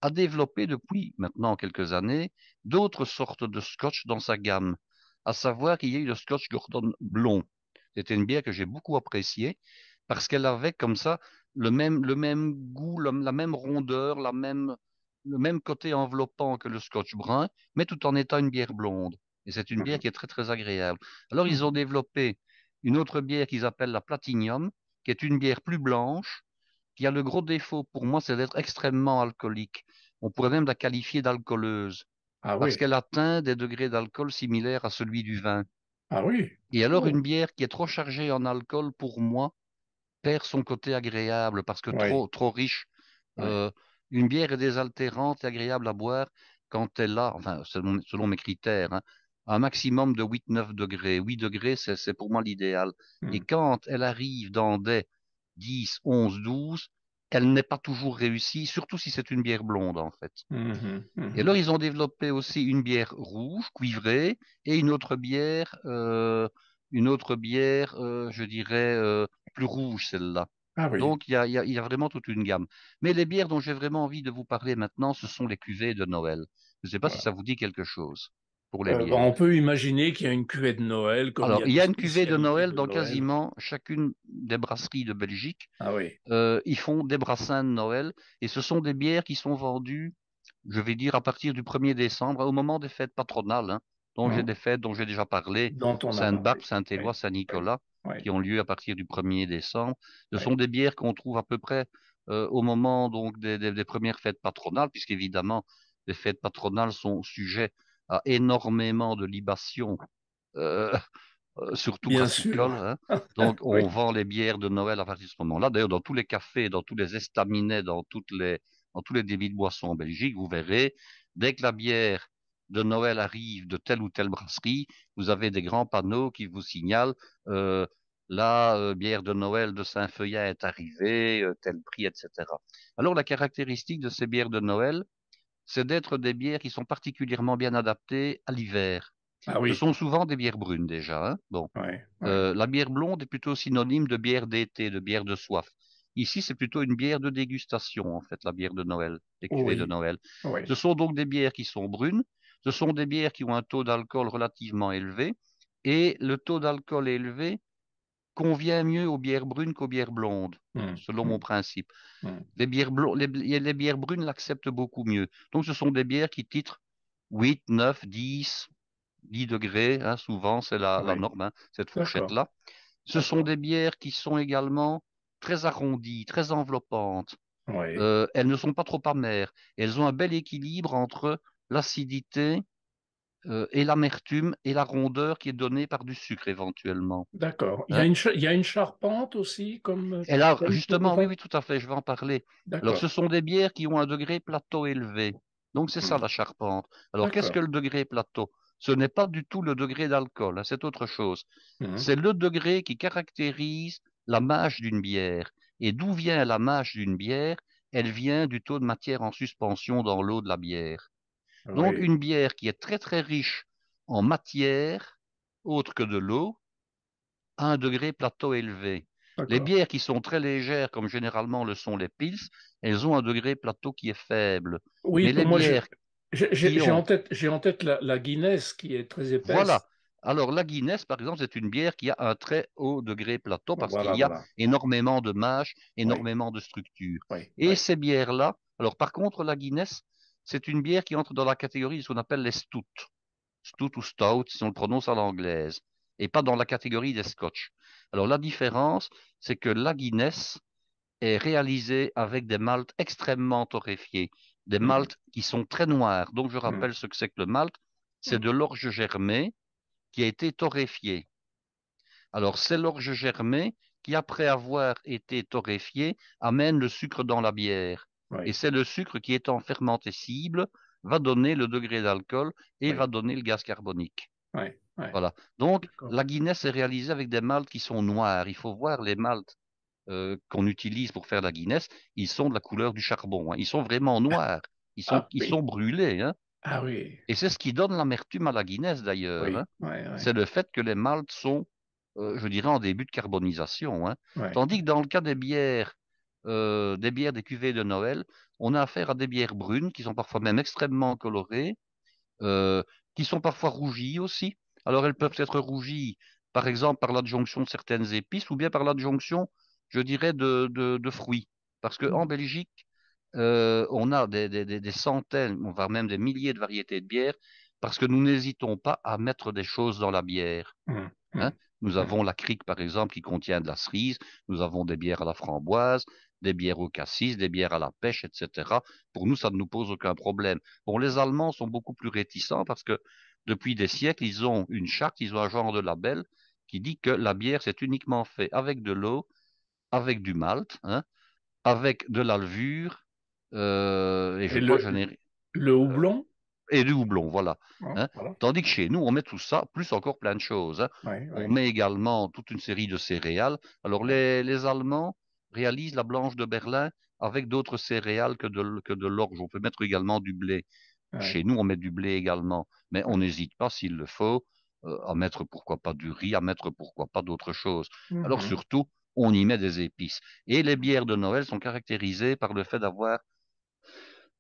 a développé depuis maintenant quelques années d'autres sortes de scotch dans sa gamme à savoir qu'il y a eu le Scotch Gordon blond. C'était une bière que j'ai beaucoup appréciée parce qu'elle avait comme ça le même, le même goût, la même rondeur, la même, le même côté enveloppant que le Scotch brun, mais tout en étant une bière blonde. Et c'est une mmh bière qui est très très agréable. Alors mmh. ils ont développé une autre bière qu'ils appellent la Platinium, qui est une bière plus blanche, qui a le gros défaut pour moi, c'est d'être extrêmement alcoolique. On pourrait même la qualifier d'alcooleuse. Ah parce qu'elle atteint des degrés d'alcool similaires à celui du vin. Ah oui. Et alors, oh. une bière qui est trop chargée en alcool, pour moi, perd son côté agréable parce que trop, riche. Euh, une bière est désaltérante et agréable à boire quand elle a, selon, mes critères, hein, un maximum de 8-9 degrés. 8 degrés, c'est pour moi l'idéal. Et hmm. quand elle arrive dans des 10, 11, 12, elle n'est pas toujours réussie, surtout si c'est une bière blonde en fait. Mm-hmm, mm-hmm. Et alors ils ont développé aussi une bière rouge cuivrée et une autre bière, euh, une autre bière, euh, je dirais euh, plus rouge celle-là. Ah Donc il y, a, vraiment toute une gamme. Mais les bières dont j'ai vraiment envie de vous parler maintenant, ce sont les cuvées de Noël. Je ne sais pas si ça vous dit quelque chose. Euh, bah, on peut imaginer qu'il y a une cuvée de Noël. il y a, une cuvée de Noël dans quasiment chacune des brasseries de Belgique. Ah euh, ils font des brassins de Noël et ce sont des bières qui sont vendues, je vais dire, à partir du 1er décembre, au moment des fêtes patronales, hein, dont j'ai mhm. des fêtes dont j'ai déjà parlé, Sainte-Barbe, Saint-Éloi, Saint-Nicolas, qui ont lieu à partir du 1er décembre. Ce sont des bières qu'on trouve à peu près euh, au moment donc des, premières fêtes patronales, puisqu'évidemment, les fêtes patronales sont sujet a énormément de libations, euh, euh, surtout à hein. Donc, on vend les bières de Noël à partir de ce moment-là. D'ailleurs, dans tous les cafés, dans tous les estaminets, dans, toutes les, dans tous les débits de boissons en Belgique, vous verrez, dès que la bière de Noël arrive de telle ou telle brasserie, vous avez des grands panneaux qui vous signalent euh, la bière de Noël de Saint-Feuillat est arrivée, tel prix, etc. Alors la caractéristique de ces bières de Noël, c'est d'être des bières qui sont particulièrement bien adaptées à l'hiver. Ah ce sont souvent des bières brunes déjà. Hein, euh, la bière blonde est plutôt synonyme de bière d'été, de bière de soif. Ici, c'est plutôt une bière de dégustation, en fait, la bière de Noël, les cuvées de Noël. Ce sont donc des bières qui sont brunes, ce sont des bières qui ont un taux d'alcool relativement élevé, et le taux d'alcool élevé convient mieux aux bières brunes qu'aux bières blondes, mmh, selon mmh. mon principe. Mmh. Les, bières les, bières brunes l'acceptent beaucoup mieux. Donc, ce sont des bières qui titrent 8, 9, 10, 10 degrés. Hein, souvent, c'est la, norme, hein, cette fourchette-là. Ce sont des bières qui sont également très arrondies, très enveloppantes. Euh, elles ne sont pas trop amères. Elles ont un bel équilibre entre l'acidité euh, et l'amertume et la rondeur qui est donnée par du sucre éventuellement. D'accord. Il, y a hein? une charpente aussi comme. justement, oui, oui, tout à fait, je vais en parler. Alors, ce sont des bières qui ont un degré plateau élevé. Donc, c'est ça mmh. la charpente. Alors, qu'est-ce que le degré plateau Ce n'est pas du tout le degré d'alcool, hein, c'est autre chose. Mmh. C'est le degré qui caractérise la mâche d'une bière. Et d'où vient la mâche d'une bière Elle vient du taux de matière en suspension dans l'eau de la bière. Donc une bière qui est très très riche en matière, autre que de l'eau, à un degré plateau élevé. Les bières qui sont très légères, comme généralement le sont les pils, elles ont un degré plateau qui est faible. Oui, Mais les moi, J'ai en tête, la, Guinness qui est très épaisse. Voilà. Alors la Guinness, par exemple, c'est une bière qui a un très haut degré plateau parce qu'il y a énormément de mâches, énormément de structures. Et ces bières-là, alors par contre, la Guinness, c'est une bière qui entre dans la catégorie de ce qu'on appelle les stouts. Stout ou stout, si on le prononce à l'anglaise, et pas dans la catégorie des scotch. Alors la différence, c'est que la Guinness est réalisée avec des maltes extrêmement torréfiés, des mm. maltes qui sont très noirs. Donc je mm. rappelle ce que c'est que le malt, c'est de l'orge germée qui a été torréfiée. Alors c'est l'orge germée qui, après avoir été torréfiée, amène le sucre dans la bière. Et c'est le sucre qui, étant fermenté cible, va donner le degré d'alcool et va donner le gaz carbonique. Voilà. Donc, la Guinness est réalisée avec des maltes qui sont noirs. Il faut voir les maltes euh, qu'on utilise pour faire la Guinness. Ils sont de la couleur du charbon. Hein. Ils sont vraiment ah. noirs. Ils sont, ah brûlés. Hein. Ah oui. Et c'est ce qui donne l'amertume à la Guinness d'ailleurs. Hein. C'est le fait que les maltes sont, euh, je dirais, en début de carbonisation. Tandis que dans le cas des bières euh, des bières des cuvées de Noël, on a affaire à des bières brunes qui sont parfois même extrêmement colorées, euh, qui sont parfois rougies aussi. Alors elles peuvent être rougies, par exemple, par l'adjonction de certaines épices ou bien par l'adjonction, je dirais, de, fruits. Parce qu'en Belgique, euh, on a des, des, des, centaines, voire même des milliers de variétés de bières, parce que nous n'hésitons pas à mettre des choses dans la bière. Mmh, mmh. Hein. nous avons la crique, par exemple, qui contient de la cerise, nous avons des bières à la framboise, des bières au cassis, des bières à la pêche, etc. Pour nous, ça ne nous pose aucun problème. Bon, les Allemands sont beaucoup plus réticents parce que depuis des siècles, ils ont une charte, ils ont un genre de label qui dit que la bière, c'est uniquement fait avec de l'eau, avec du malt, hein, avec de la levure, euh, et, le, le euh, houblon et du houblon, ah, hein. voilà. Tandis que chez nous, on met tout ça, plus encore plein de choses. Hein. On met également toute une série de céréales. Alors les Allemands, réalise la blanche de Berlin avec d'autres céréales que de, que de l'orge. On peut mettre également du blé. Chez nous, on met du blé également, mais on n'hésite pas, s'il le faut, euh, à mettre pourquoi pas du riz, à mettre pourquoi pas d'autres choses. Mm-hmm. Alors surtout, on y met des épices. Et les bières de Noël sont caractérisées par le fait d'avoir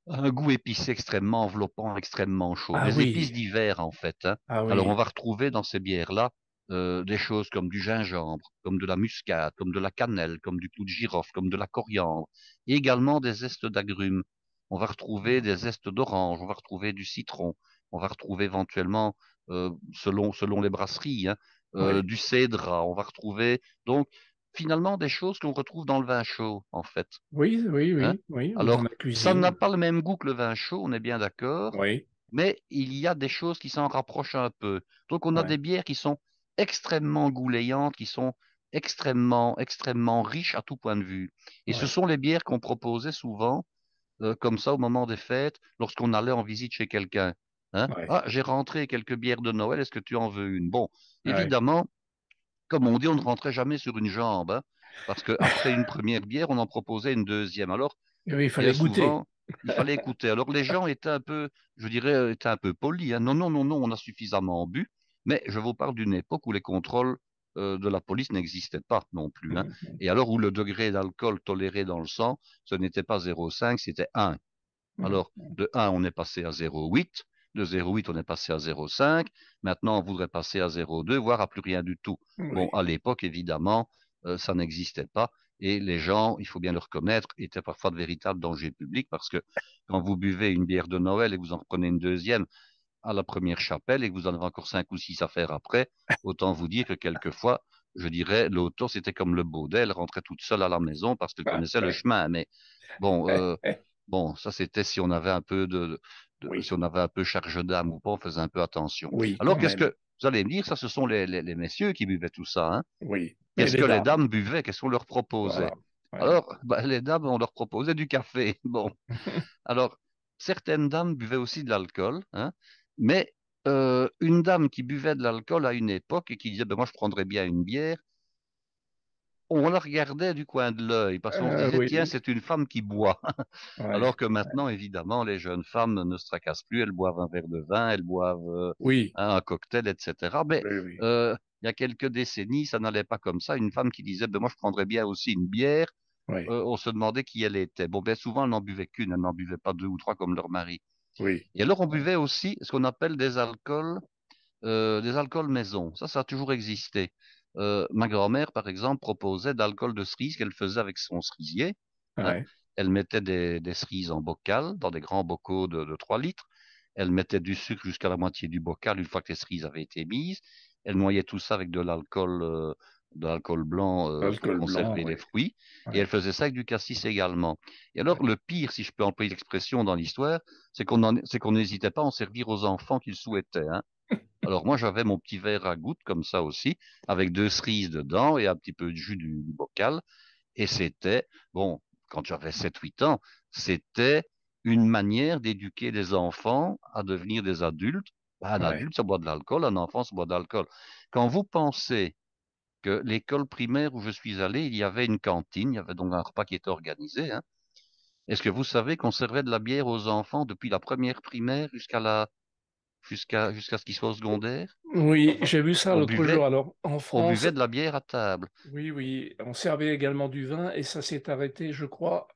un goût épicé extrêmement enveloppant, extrêmement chaud. Ah des épices d'hiver, en fait. Hein. Ah Alors on va retrouver dans ces bières-là euh, des choses comme du gingembre, comme de la muscade, comme de la cannelle, comme du clou de girofle, comme de la coriandre, et également des zestes d'agrumes. On va retrouver des zestes d'orange, on va retrouver du citron, on va retrouver éventuellement, euh, selon, selon les brasseries, hein, euh, du cédra, on va retrouver donc finalement des choses qu'on retrouve dans le vin chaud, en fait. Oui, oui, oui. Hein. Alors, ça n'a pas le même goût que le vin chaud, on est bien d'accord. Oui. Mais il y a des choses qui s'en rapprochent un peu. Donc, on a des bières qui sont extrêmement gouléantes, qui sont extrêmement, extrêmement riches à tout point de vue. Et ce sont les bières qu'on proposait souvent euh, comme ça au moment des fêtes, lorsqu'on allait en visite chez quelqu'un. Hein. Ah, j'ai rentré quelques bières de Noël, est-ce que tu en veux une Bon, évidemment, comme on dit, on ne rentrait jamais sur une jambe, hein, parce parce qu'après une première bière, on en proposait une deuxième. Alors, il fallait goûter. il fallait écouter. Alors les gens étaient un peu, je dirais, étaient un peu polis. Hein. Non, non, non, non, on a suffisamment bu. Mais je vous parle d'une époque où les contrôles euh, de la police n'existaient pas non plus. Hein. Mmh, mmh. Et alors où le degré d'alcool toléré dans le sang, ce n'était pas 0,5, c'était 1. Mmh, alors de 1, on est passé à 0,8. De 0,8, on est passé à 0,5. Maintenant, on voudrait passer à 0,2, voire à plus rien du tout. Bon, à l'époque, évidemment, euh, ça n'existait pas. Et les gens, il faut bien le reconnaître, étaient parfois de véritables dangers publics parce que quand vous buvez une bière de Noël et vous en prenez une deuxième, à la première chapelle et que vous en avez encore cinq ou six à faire après, autant vous dire que quelquefois, je dirais, l'auto, c'était comme le baudet, elle rentrait toute seule à la maison parce qu'elle connaissait le chemin. Mais bon, euh, bon, ça c'était si on avait un peu de, si on avait un peu charge d'âme ou pas, on faisait un peu attention. Oui, Alors qu'est-ce que vous allez me dire, ça, ce sont les, messieurs qui buvaient tout ça. Hein. oui. Qu'est-ce que les dames buvaient Qu'est-ce qu'on leur proposait Alors, bah, les dames, on leur proposait du café. Bon. Alors, certaines dames buvaient aussi de l'alcool. Hein. Mais euh, une dame qui buvait de l'alcool à une époque et qui disait ben, Moi, je prendrais bien une bière, on la regardait du coin de l'œil parce qu'on ah disait Tiens, c'est une femme qui boit. Alors que maintenant, évidemment, les jeunes femmes ne se tracassent plus elles boivent un verre de vin, elles boivent euh, hein, un cocktail, etc. Mais euh, il y a quelques décennies, ça n'allait pas comme ça. Une femme qui disait ben, Moi, je prendrais bien aussi une bière. on se demandait qui elle était. Bon, ben souvent, elle n'en buvait qu'une, elle n'en buvait pas deux ou trois comme leur mari. Et alors, on buvait aussi ce qu'on appelle des alcools, euh, des alcools maison. Ça, ça a toujours existé. Euh, ma grand-mère, par exemple, proposait d'alcool de cerise qu'elle faisait avec son cerisier. Hein. Elle mettait des, cerises en bocal, dans des grands bocaux de, 3 litres. Elle mettait du sucre jusqu'à la moitié du bocal une fois que les cerises avaient été mises. Elle noyait tout ça avec de l'alcool euh, d'alcool blanc pour euh, conserver les fruits. Et elle faisait ça avec du cassis également. Et alors, le pire, si je peux employer l'expression dans l'histoire, c'est qu'on qu'on n'hésitait pas à en servir aux enfants qu'ils souhaitaient. Hein. alors, moi, j'avais mon petit verre à gouttes, comme ça aussi, avec deux cerises dedans et un petit peu de jus du, bocal. Et c'était, bon, quand j'avais 7-8 ans, c'était une manière d'éduquer les enfants à devenir des adultes. Bah, un adulte, ça boit de l'alcool, un enfant, ça boit de l'alcool. Quand vous pensez que l'école primaire où je suis allé, il y avait une cantine, il y avait donc un repas qui était organisé. Hein. Est-ce que vous savez qu'on servait de la bière aux enfants depuis la première primaire jusqu'à la jusqu'à jusqu'à ce qu'ils soient au secondaire Oui, j'ai vu ça l'autre jour. Alors en France, on buvait de la bière à table. Oui, oui, on servait également du vin et ça s'est arrêté, je crois,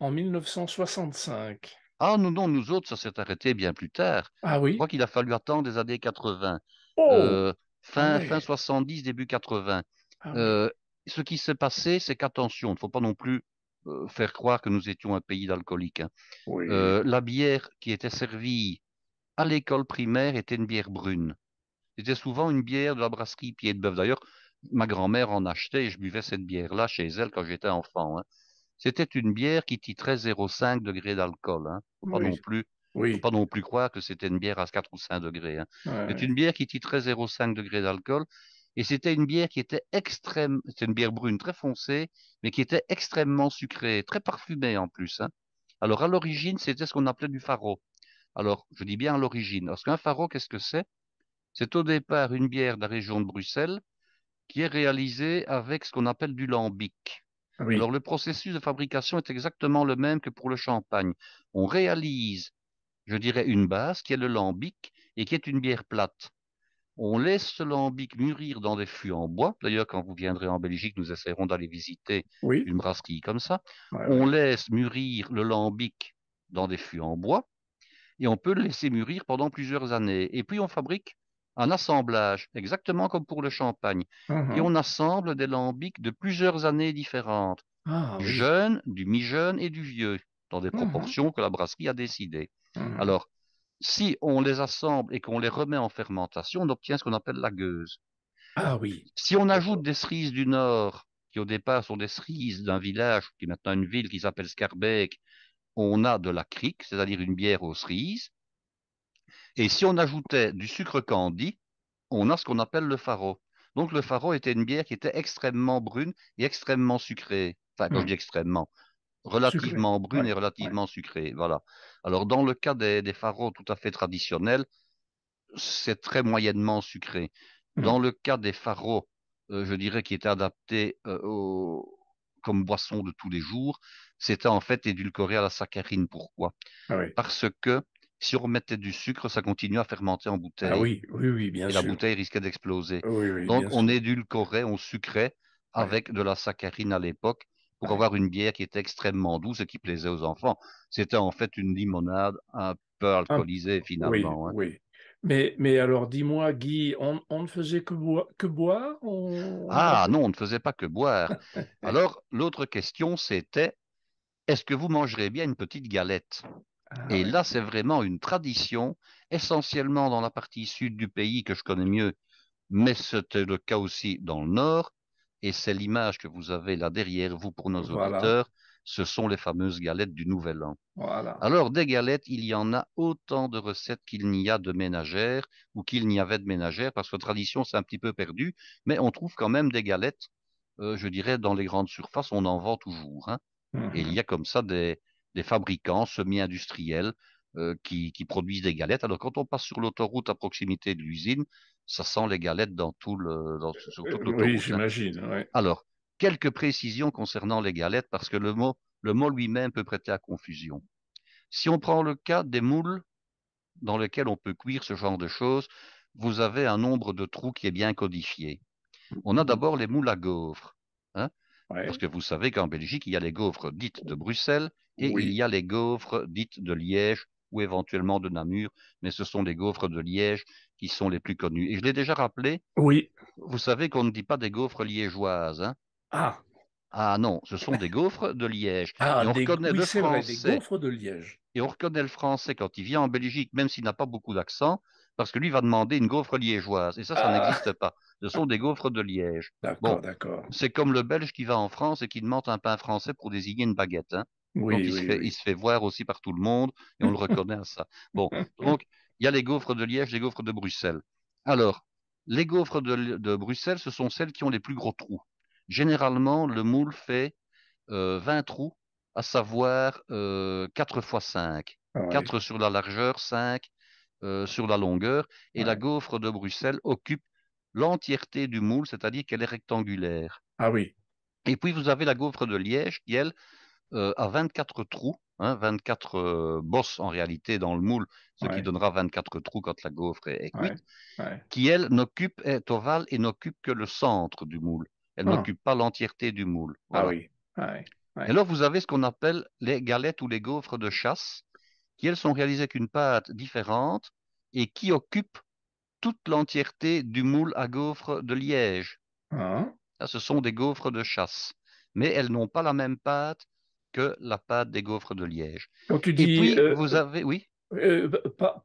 en 1965. Ah non, non, nous autres, ça s'est arrêté bien plus tard. Ah oui. Je crois qu'il a fallu attendre des années 80. Oh. Euh, ah fin, 70, début 80. Ah euh, ce qui s'est passé, c'est qu'attention, il ne faut pas non plus euh, faire croire que nous étions un pays d'alcooliques. Hein. Euh, la bière qui était servie à l'école primaire était une bière brune. C'était souvent une bière de la brasserie Pied de Bœuf. D'ailleurs, ma grand-mère en achetait et je buvais cette bière-là chez elle quand j'étais enfant. Hein. C'était une bière qui titrait 0,5 degrés d'alcool. Hein. Pas non plus oui. ne faut pas non plus croire que c'était une bière à 4 ou 5 degrés. Hein. C'est une bière qui titrait 0,5 degrés d'alcool. Et c'était une bière qui était extrême, c'était une bière brune très foncée, mais qui était extrêmement sucrée, très parfumée en plus. Hein. Alors à l'origine, c'était ce qu'on appelait du faro. Alors je dis bien à l'origine. Parce qu'un faro, qu'est-ce que c'est C'est au départ une bière de la région de Bruxelles qui est réalisée avec ce qu'on appelle du lambic. Alors le processus de fabrication est exactement le même que pour le champagne. On réalise je dirais une base, qui est le lambic, et qui est une bière plate. On laisse ce lambic mûrir dans des fûts en bois. D'ailleurs, quand vous viendrez en Belgique, nous essaierons d'aller visiter une brasserie comme ça. on laisse mûrir le lambic dans des fûts en bois et on peut le laisser mûrir pendant plusieurs années. Et puis on fabrique un assemblage, exactement comme pour le champagne. Et uh-huh. on assemble des lambics de plusieurs années différentes, jeunes, ah du jeune, du mi-jeune et du vieux, dans des uh-huh. proportions que la brasserie a décidées. Mhm. Alors, si on les assemble et qu'on les remet en fermentation, on obtient ce qu'on appelle la gueuse. Ah oui. Si on ajoute des cerises du Nord, qui au départ sont des cerises d'un village, qui est maintenant une ville qui s'appelle Scarbeck, on a de la crique, c'est-à-dire une bière aux cerises. Et si on ajoutait du sucre candi, on a ce qu'on appelle le faro. Donc le faro était une bière qui était extrêmement brune et extrêmement sucrée. Enfin, quand je mhm. dis extrêmement, relativement brune et relativement sucrée. Voilà. Alors, dans le cas des, des tout à fait traditionnels, c'est très moyennement sucré. Mmh. Dans le cas des pharaons, euh, je dirais, qui étaient adaptés euh, comme boisson de tous les jours, c'était en fait édulcoré à la saccharine. Pourquoi ah Parce que si on mettait du sucre, ça continuait à fermenter en bouteille. Ah oui, oui, oui, et la bouteille risquait d'exploser. Donc on édulcorait, on sucrait avec de la saccharine à l'époque pour avoir une bière qui était extrêmement douce et qui plaisait aux enfants. C'était en fait une limonade un peu alcoolisée finalement. Oui, Mais, alors dis-moi, Guy, on, ne faisait que, boire Ah non, on ne faisait pas que boire. alors l'autre question, c'était, est-ce que vous mangerez bien une petite galette ah Et là, c'est vraiment une tradition, essentiellement dans la partie sud du pays que je connais mieux, mais c'était le cas aussi dans le nord. Et c'est l'image que vous avez là derrière vous pour nos auditeurs. Ce sont les fameuses galettes du Nouvel An. Alors, des galettes, il y en a autant de recettes qu'il n'y a de ménagères ou qu'il n'y avait de ménagères, parce que tradition, c'est un petit peu perdu, mais on trouve quand même des galettes, euh, je dirais, dans les grandes surfaces, on en vend toujours. Hein. Mmh. Et il y a comme ça des fabricants semi-industriels euh, qui, qui, produisent des galettes. Alors, quand on passe sur l'autoroute à proximité de l'usine, ça sent les galettes dans tout le. Dans, euh, euh, oui, hein. j'imagine. Alors, quelques précisions concernant les galettes, parce que le mot, le mot lui-même peut prêter à confusion. Si on prend le cas des moules dans lesquels on peut cuire ce genre de choses, vous avez un nombre de trous qui est bien codifié. On a mhm. d'abord les moules à gaufres. Hein, parce que vous savez qu'en Belgique, il y a les gaufres dites de Bruxelles et il y a les gaufres dites de Liège ou éventuellement de Namur, mais ce sont des gaufres de Liège qui sont les plus connus. Et je l'ai déjà rappelé. Oui. Vous savez qu'on ne dit pas des gaufres liégeoises. Hein ah. Ah non, ce sont des gaufres de Liège. Ah, on reconnaît le français. des gaufres de Liège. Et on reconnaît le français quand il vient en Belgique, même s'il n'a pas beaucoup d'accent, parce que lui va demander une gaufre liégeoise. Et ça, ça ah. n'existe pas. Ce sont des gaufres de Liège. D'accord, d'accord. C'est comme le Belge qui va en France et qui demande un pain français pour désigner une baguette. Hein il, se fait, voir aussi par tout le monde et on le reconnaît à ça. Bon, donc il y a les gaufres de Liège, les gaufres de Bruxelles. Alors, les gaufres de, Bruxelles, ce sont celles qui ont les plus gros trous. Généralement, le moule fait 20 euh, trous, à savoir 4 x 5. 4 sur la largeur, 5 euh, sur la longueur. Et la gaufre de Bruxelles occupe l'entièreté du moule, c'est-à-dire qu'elle est rectangulaire. Ah oui. Et puis vous avez la gaufre de Liège qui, elle, euh, à 24 trous, 24 hein, euh, bosses en réalité dans le moule, ce qui donnera 24 trous quand la gaufre est, cuite, qui elle n'occupe, est ovale et n'occupe que le centre du moule. Elle ah. n'occupe pas l'entièreté du moule. Ah oui. Et alors vous avez ce qu'on appelle les galettes ou les gaufres de chasse, qui elles sont réalisées avec une pâte différente et qui occupent toute l'entièreté du moule à gaufres de Liège. Ah. ce sont des gaufres de chasse, mais elles n'ont pas la même pâte que la pâte des gaufres de Liège. Et puis, euh, vous avez, oui. Euh,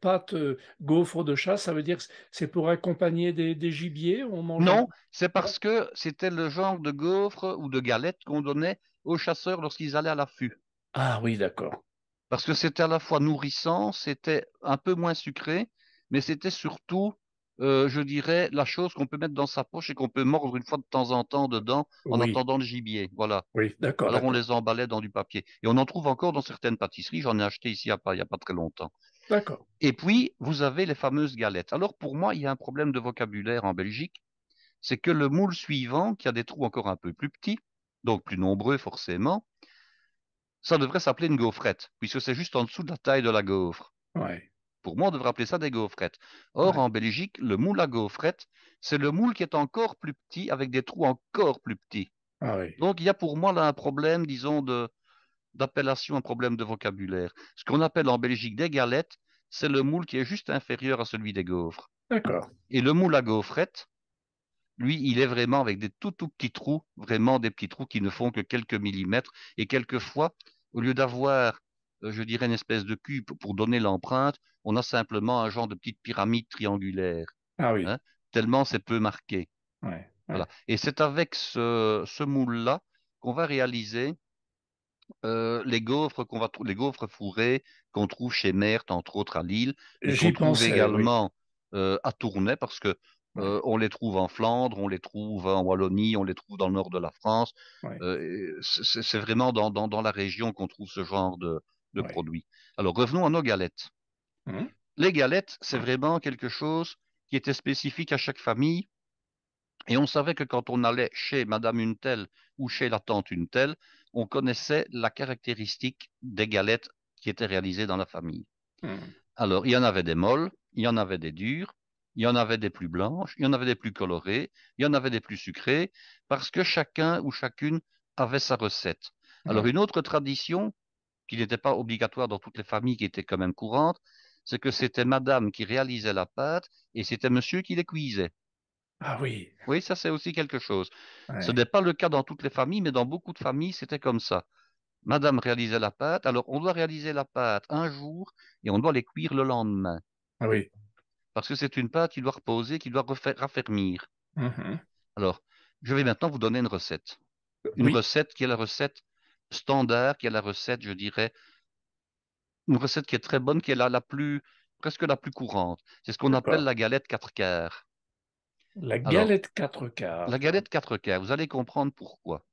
pâte euh, gaufre de chasse, ça veut dire que c'est pour accompagner des, gibiers Non, c'est parce que c'était le genre de gaufre ou de galette qu'on donnait aux chasseurs lorsqu'ils allaient à l'affût. Ah oui, d'accord. Parce que c'était à la fois nourrissant, c'était un peu moins sucré, mais c'était surtout euh, je dirais, la chose qu'on peut mettre dans sa poche et qu'on peut mordre une fois de temps en temps dedans en attendant le gibier. Voilà. Oui, d'accord. Alors on les emballait dans du papier. Et on en trouve encore dans certaines pâtisseries. J'en ai acheté ici il n'y a, pas, a pas très longtemps. D'accord. Et puis, vous avez les fameuses galettes. Alors pour moi, il y a un problème de vocabulaire en Belgique. C'est que le moule suivant, qui a des trous encore un peu plus petits, donc plus nombreux forcément, ça devrait s'appeler une gaufrette, puisque c'est juste en dessous de la taille de la gaufre. Pour moi, on devrait appeler ça des gaufrettes. Or, en Belgique, le moule à gaufrettes, c'est le moule qui est encore plus petit, avec des trous encore plus petits. Ah Donc, il y a pour moi là un problème, disons, d'appellation, un problème de vocabulaire. Ce qu'on appelle en Belgique des galettes, c'est le moule qui est juste inférieur à celui des gaufres. D'accord. Et le moule à gaufrettes, lui, il est vraiment avec des tout, tout petits trous, vraiment des petits trous qui ne font que quelques millimètres. Et quelquefois, au lieu d'avoir, euh, je dirais, une espèce de cube pour donner l'empreinte, on a simplement un genre de petite pyramide triangulaire. Ah hein, tellement c'est peu marqué. Et c'est avec ce, moule-là qu'on va réaliser euh, les gaufres qu'on va les gaufres fourrées qu'on trouve chez Mert, entre autres à Lille, Et qu'on trouve également euh, à Tournai parce que euh, on les trouve en Flandre, on les trouve en Wallonie, on les trouve dans le nord de la France. c'est vraiment dans, la région qu'on trouve ce genre de, produits. Alors revenons à nos galettes. Mmh. Les galettes, c'est vraiment quelque chose qui était spécifique à chaque famille. Et on savait que quand on allait chez Madame une telle ou chez la tante une telle, on connaissait la caractéristique des galettes qui étaient réalisées dans la famille. Mmh. Alors, il y en avait des molles, il y en avait des dures, il y en avait des plus blanches, il y en avait des plus colorées, il y en avait des plus sucrées, parce que chacun ou chacune avait sa recette. Alors, une autre tradition qui n'était pas obligatoire dans toutes les familles, qui était quand même courante, c'est que c'était madame qui réalisait la pâte et c'était monsieur qui les cuisait. Ah oui. Oui, ça c'est aussi quelque chose. Ce n'est pas le cas dans toutes les familles, mais dans beaucoup de familles, c'était comme ça. Madame réalisait la pâte, alors on doit réaliser la pâte un jour et on doit les cuire le lendemain. Ah oui. Parce que c'est une pâte qui doit reposer, qui doit raffermir. Mm-hmm. Alors, je vais maintenant vous donner une recette. Une recette qui est la recette standard, qui est la recette, je dirais, une recette qui est très bonne, qui est la, la plus, presque la plus courante. C'est ce qu'on appelle la galette 4 quarts. La galette 4 quatre quarts. La galette 4 quarts. Vous allez comprendre pourquoi.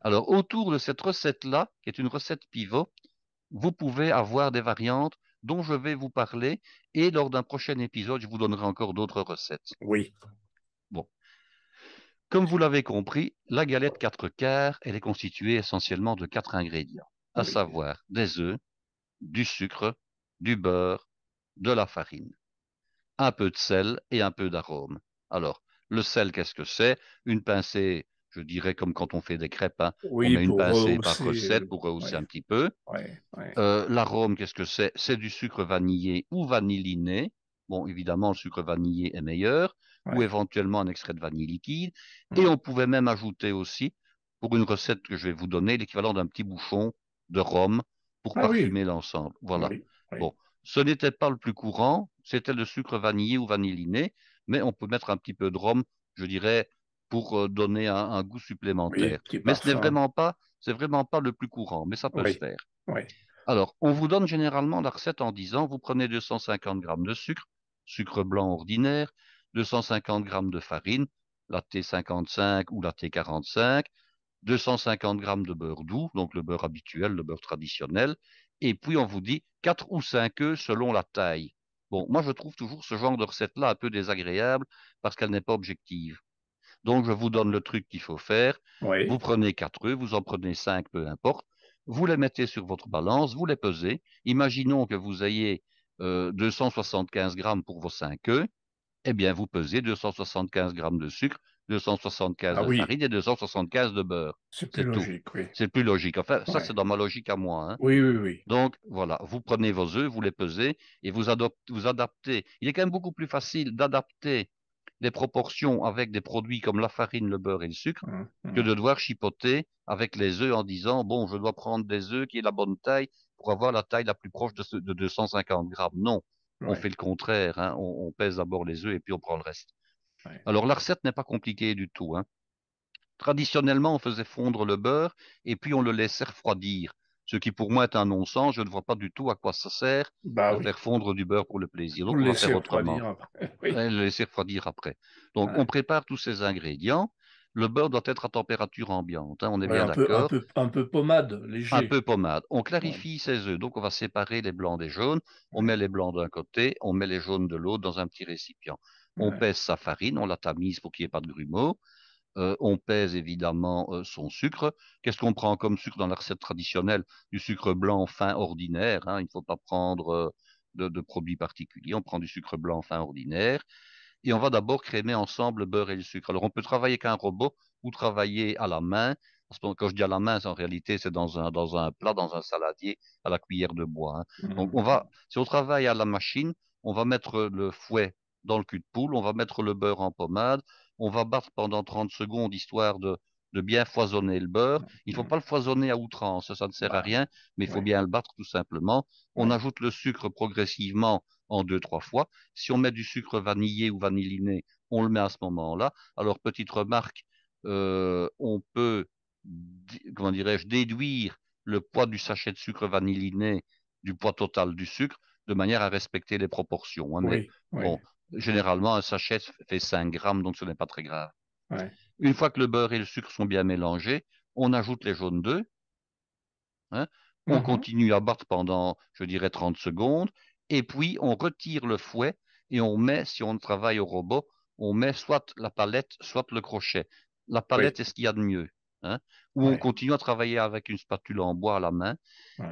Alors, autour de cette recette-là, qui est une recette pivot, vous pouvez avoir des variantes dont je vais vous parler et lors d'un prochain épisode, je vous donnerai encore d'autres recettes. Oui. Bon. Comme vous l'avez compris, la galette 4 quarts, elle est constituée essentiellement de quatre ingrédients, à savoir des œufs, du sucre, du beurre, de la farine, un peu de sel et un peu d'arôme. Alors, le sel, qu'est-ce que c'est Une pincée, je dirais comme quand on fait des crêpes, hein. on met une pincée par recette pour rehausser un petit peu. Euh, l'arôme, qu'est-ce que c'est C'est du sucre vanillé ou vanilliné. Bon, évidemment, le sucre vanillé est meilleur, ou éventuellement un extrait de vanille liquide. Mm. Et on pouvait même ajouter aussi, pour une recette que je vais vous donner, l'équivalent d'un petit bouchon de rhum pour ah parfumer l'ensemble. Voilà. Bon, ce n'était pas le plus courant, c'était le sucre vanillé ou vanilliné, mais on peut mettre un petit peu de rhum, je dirais, pour euh, donner un, goût supplémentaire. mais ce n'est vraiment pas, c'est vraiment pas le plus courant, mais ça peut se faire. Alors, on vous donne généralement la recette en disant, vous prenez 250 g de sucre, sucre blanc ordinaire, 250 g de farine, la T55 ou la T45, 250 grammes de beurre doux, donc le beurre habituel, le beurre traditionnel, et puis on vous dit 4 ou 5 œufs selon la taille. Bon, moi je trouve toujours ce genre de recette-là un peu désagréable parce qu'elle n'est pas objective. Donc je vous donne le truc qu'il faut faire. Vous prenez 4 œufs, vous en prenez 5, peu importe. Vous les mettez sur votre balance, vous les pesez. Imaginons que vous ayez 275 euh, grammes pour vos 5 œufs. Eh bien, vous pesez 275 grammes de sucre, 275 ah de farine et 275 de beurre. C'est plus logique, C'est plus logique. Enfin, ça, c'est dans ma logique à moi. Hein. Oui, oui, oui. Donc, voilà, vous prenez vos œufs, vous les pesez et vous, adaptez. Il est quand même beaucoup plus facile d'adapter les proportions avec des produits comme la farine, le beurre et le sucre hum, hum. que de devoir chipoter avec les œufs en disant, bon, je dois prendre des œufs qui est la bonne taille pour avoir la taille la plus proche de, de 250 grammes. Non, on fait le contraire. Hein. On, on pèse d'abord les œufs et puis on prend le reste. Alors la recette n'est pas compliquée du tout. Hein. Traditionnellement, on faisait fondre le beurre et puis on le laissait refroidir. Ce qui pour moi est un non-sens, je ne vois pas du tout à quoi ça sert bah de faire fondre du beurre pour le plaisir. Donc on, faire autrement. le laisser refroidir après. Donc on prépare tous ces ingrédients. Le beurre doit être à température ambiante, hein, on est bien d'accord. Un peu, un peu pommade, Un peu pommade. On clarifie ses œufs, donc on va séparer les blancs des jaunes. On met les blancs d'un côté, on met les jaunes de l'autre dans un petit récipient. On pèse sa farine, on la tamise pour qu'il n'y ait pas de grumeaux. Euh, on pèse évidemment euh, son sucre. Qu'est-ce qu'on prend comme sucre dans la recette traditionnelle Du sucre blanc fin ordinaire. Hein. il ne faut pas prendre euh, de, produits particuliers. On prend du sucre blanc fin ordinaire. Et on va d'abord crémer ensemble le beurre et le sucre. Alors on peut travailler qu'un robot ou travailler à la main. Quand je dis à la main, en réalité, c'est dans un, dans un plat, dans un saladier, à la cuillère de bois. Hein. Mmh. Donc on va, si on travaille à la machine, on va mettre le fouet dans le cul de poule, on va mettre le beurre en pommade, on va battre pendant 30 secondes histoire de, de bien foisonner le beurre. Il ne faut pas le foisonner à outrance, ça ne sert à rien, mais il faut bien le battre tout simplement. On ajoute le sucre progressivement en deux, trois fois. Si on met du sucre vanillé ou vanilliné, on le met à ce moment-là. Alors, petite remarque, euh, on peut, comment dirais-je, déduire le poids du sachet de sucre vanilliné du poids total du sucre de manière à respecter les proportions. Hein, oui. Généralement, un sachet fait 5 grammes, donc ce n'est pas très grave. Une fois que le beurre et le sucre sont bien mélangés, on ajoute les jaunes d'œufs. Hein. On mm-hmm. continue à battre pendant, je dirais, 30 secondes. Et puis, on retire le fouet et on met, si on travaille au robot, on met soit la palette, soit le crochet. La palette est ce qu'il y a de mieux. Hein. Ou on continue à travailler avec une spatule en bois à la main.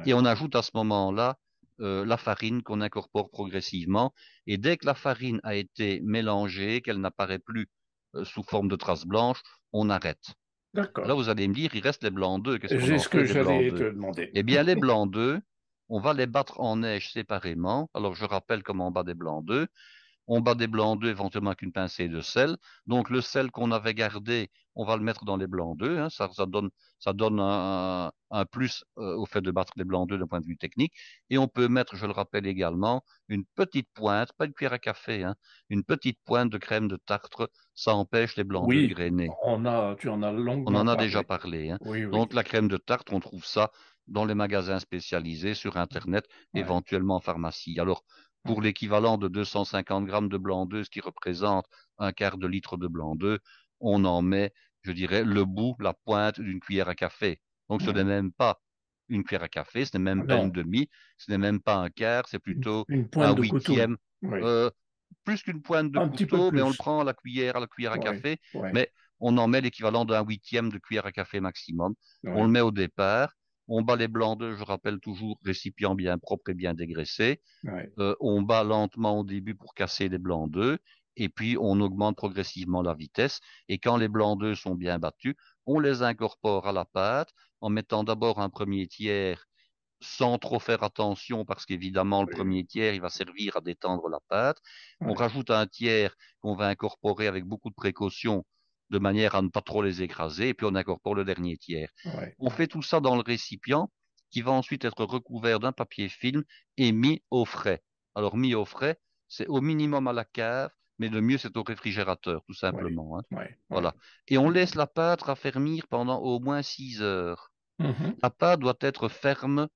Et on ajoute à ce moment-là euh, la farine qu'on incorpore progressivement. Et dès que la farine a été mélangée, qu'elle n'apparaît plus euh, sous forme de traces blanches, on arrête. Là, vous allez me dire, il reste les blancs d'œufs. Qu'est-ce que j'allais te demander. Eh bien, les blancs d'œufs, on va les battre en neige séparément. Alors, je rappelle comment on bat des blancs d'œufs on bat des blancs d'œufs éventuellement avec une pincée de sel. Donc le sel qu'on avait gardé, on va le mettre dans les blancs d'œufs. Hein. Ça, donne, un, plus euh, au fait de battre les blancs d'œufs d'un point de vue technique. Et on peut mettre, je le rappelle également, une petite pointe, pas une cuillère à café, hein, une petite pointe de crème de tartre. Ça empêche les blancs d'œufs Oui. On a, tu en On en a déjà parlé. Hein. Donc la crème de tartre, on trouve ça dans les magasins spécialisés, sur Internet, éventuellement en pharmacie. Alors, pour l'équivalent de 250 grammes de blanc d'œuf, ce qui représente un quart de litre de blanc d'œuf, on en met, je dirais, le bout, la pointe d'une cuillère à café. Donc ce mmh. n'est même pas une cuillère à café, ce n'est même pas une demi, ce n'est même pas un quart, c'est plutôt un huitième. Euh, plus qu'une pointe de un couteau, mais on le prend à la cuillère, à la cuillère à café, mais on en met l'équivalent d'un huitième de cuillère à café maximum. On le met au départ, on bat les blancs d'œufs, je rappelle toujours, récipient bien propre et bien dégraissé. Euh, on bat lentement au début pour casser les blancs d'œufs. Et puis, on augmente progressivement la vitesse. Et quand les blancs d'œufs sont bien battus, on les incorpore à la pâte en mettant d'abord un premier tiers sans trop faire attention parce qu'évidemment le premier tiers il va servir à détendre la pâte. On rajoute un tiers qu'on va incorporer avec beaucoup de précaution de manière à ne pas trop les écraser, et puis on incorpore le dernier tiers. On fait tout ça dans le récipient qui va ensuite être recouvert d'un papier film et mis au frais. Alors mis au frais, c'est au minimum à la cave, mais le mieux c'est au réfrigérateur, tout simplement. Hein. Voilà. Et on laisse la pâte raffermir pendant au moins 6 heures. Mmh la pâte doit être ferme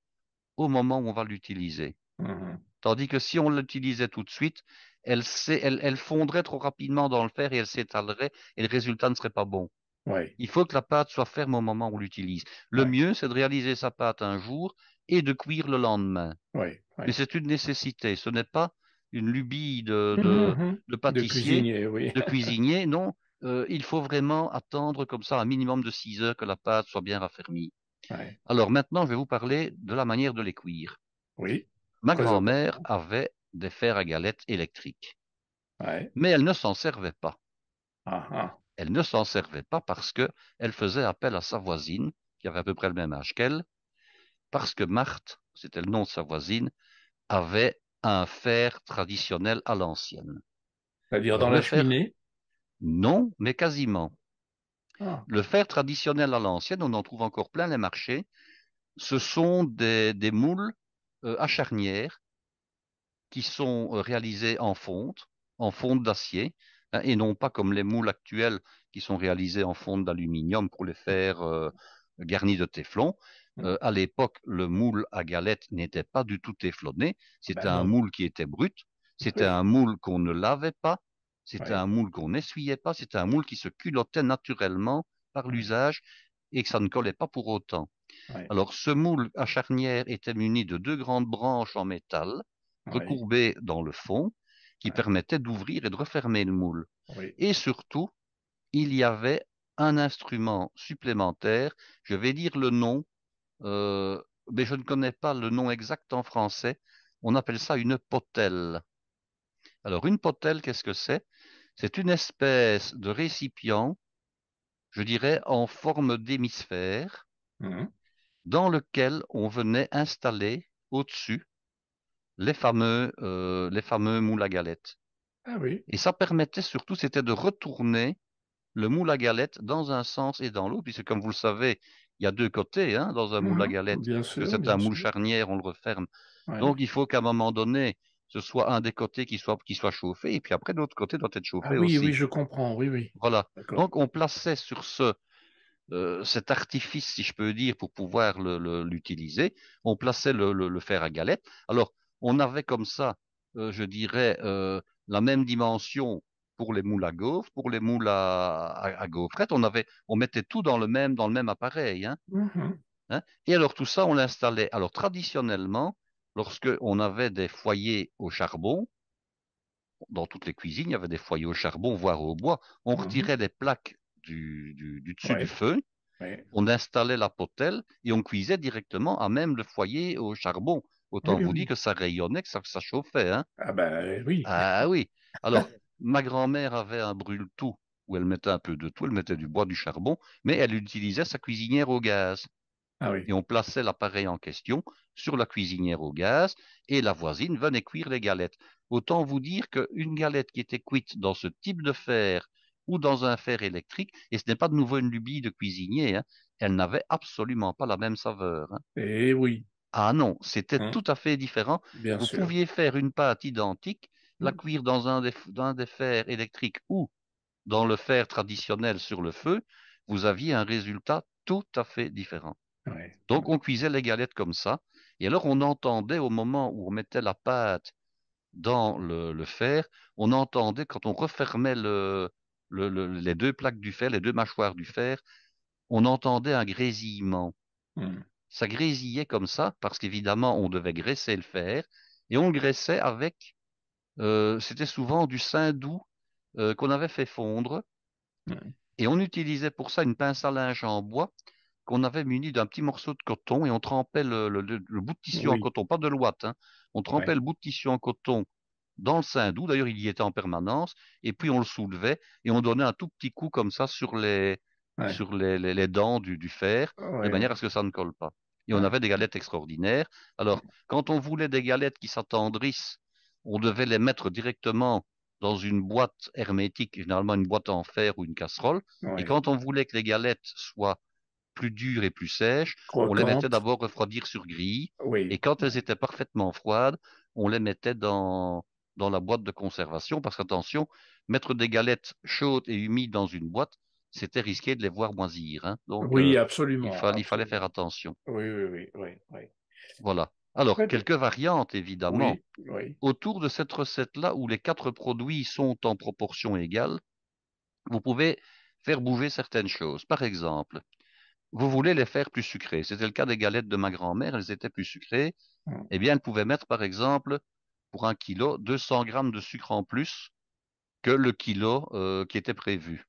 au moment où on va l'utiliser. Mmh Tandis que si on l'utilisait tout de suite, elle, fondrait trop rapidement dans le fer et elle s'étalerait et le résultat ne serait pas bon. Il faut que la pâte soit ferme au moment où on l'utilise. Le mieux, c'est de réaliser sa pâte un jour et de cuire le lendemain. Mais c'est une nécessité, ce n'est pas une lubie de, mmh, mmh, mmh. pâtissier, de cuisinier. non, euh, il faut vraiment attendre comme ça un minimum de 6 heures que la pâte soit bien raffermie. Alors maintenant, je vais vous parler de la manière de les cuire. Oui. Ma grand-mère avait des fers à galettes électriques. Mais elle ne s'en servait pas. Ah, ah. Elle ne s'en servait pas parce qu'elle faisait appel à sa voisine, qui avait à peu près le même âge qu'elle, parce que Marthe, c'était le nom de sa voisine, avait un fer traditionnel à l'ancienne. C'est-à-dire dans la cheminée Non, mais quasiment. Ah. Le fer traditionnel à l'ancienne, on en trouve encore plein les marchés, ce sont des moules euh, à charnière qui sont euh, réalisées en fonte, en fonte d'acier, hein, et non pas comme les moules actuels qui sont réalisés en fonte d'aluminium pour les faire euh, garnis de téflon. Mmh. à l'époque, le moule à galette n'était pas du tout téflonné. C'était ben un moule qui était brut. C'était un moule qu'on ne lavait pas. C'était un moule qu'on n'essuyait pas. C'était un moule qui se culottait naturellement par l'usage et que ça ne collait pas pour autant. Alors, ce moule à charnière était muni de deux grandes branches en métal recourbées dans le fond qui permettaient d'ouvrir et de refermer le moule. Et surtout, il y avait un instrument supplémentaire. Je vais dire le nom, euh, mais je ne connais pas le nom exact en français. On appelle ça une potelle. Alors, une potelle, qu'est-ce que c'est C'est une espèce de récipient, je dirais, en forme d'hémisphère, mmh dans lequel on venait installer au-dessus les fameux, euh, les fameux moules à galettes. Ah oui. Et ça permettait surtout, c'était de retourner le moule à galettes dans un sens et dans l'autre, puisque comme vous le savez, il y a deux côtés hein, dans un moule à mhm, galettes. Bien sûr, c'est un moule charnière, on le referme. Donc il faut qu'à un moment donné, ce soit un des côtés qui soit, qui soit chauffé, et puis après l'autre côté doit être ah chauffé oui, aussi. Oui, oui, je comprends, oui, oui. Voilà. Donc on plaçait sur ce euh, cet artifice, si je peux dire, pour pouvoir l'utiliser. on plaçait le, fer à galette. Alors, on avait comme ça, euh, je dirais, euh, la même dimension pour les moules à gaufres, pour les moules à, à, gaufrettes. On, avait, on mettait tout dans le même, dans le même appareil. Hein. Mmh hein. Et alors, tout ça, on l'installait. Alors, traditionnellement, lorsque avait des foyers au charbon, dans toutes les cuisines, il y avait des foyers au charbon, voire au bois. On mmh retirait des plaques du, dessus du feu. On installait la potelle et on cuisait directement à même le foyer au charbon. Autant vous dire que ça rayonnait, que ça, ça chauffait. Hein. ah ben oui. Ah oui. Alors, ma grand-mère avait un brûle-tout où elle mettait un peu de tout, elle mettait du bois, du charbon, mais elle utilisait sa cuisinière au gaz. Ah et on plaçait l'appareil en question sur la cuisinière au gaz et la voisine venait cuire les galettes. Autant vous dire une galette qui était cuite dans ce type de fer ou dans un fer électrique. Et ce n'est pas de nouveau une lubie de cuisinier. Hein. Elle n'avait absolument pas la même saveur. Hein. Eh oui. Ah non, c'était hein? tout à fait différent. Vous pouviez faire une pâte identique, la mm. cuire dans un, des, dans des fers électriques ou dans le fer traditionnel sur le feu. Vous aviez un résultat tout à fait différent. Donc on cuisait les galettes comme ça. Et alors on entendait au moment où on mettait la pâte dans le, le fer, on entendait quand on refermait le, les deux plaques du fer, les deux mâchoires du fer, on entendait un grésillement. Hmm. Ça grésillait comme ça parce qu'évidemment on devait graisser le fer et on graissait avec, euh, c'était souvent du sein doux euh, qu'on avait fait fondre hmm. et on utilisait pour ça une pince à linge en bois qu'on avait muni d'un petit morceau de coton et on trempait le, bout de tissu en coton, pas de l'ouate, hein. on trempait le bout de tissu en coton dans le sein doux. D'ailleurs, il y était en permanence. Et puis, on le soulevait et on donnait un tout petit coup comme ça sur les, sur les, les, dents du, du fer, ah de manière à ce que ça ne colle pas. Et on avait des galettes extraordinaires. Alors, quand on voulait des galettes qui s'attendrissent, on devait les mettre directement dans une boîte hermétique, généralement une boîte en fer ou une casserole. Et quand on voulait que les galettes soient plus dures et plus sèches, on les mettait d'abord refroidir sur grille. Et quand elles étaient parfaitement froides, on les mettait dans, dans la boîte de conservation, parce qu'attention, mettre des galettes chaudes et humides dans une boîte, c'était risqué de les voir moisir. Hein. Donc, oui, euh, absolument, il fallait faire attention. Oui, oui, oui. oui, Voilà. Alors, quelques variantes, évidemment. Autour de cette recette-là, où les quatre produits sont en proportion égale, vous pouvez faire bouger certaines choses. Par exemple, vous voulez les faire plus sucrées. C'était le cas des galettes de ma grand-mère, elles étaient plus sucrées. Mmh. Eh bien, elle pouvait mettre, par exemple, pour un kilo 200 grammes de sucre en plus que le kilo euh, qui était prévu.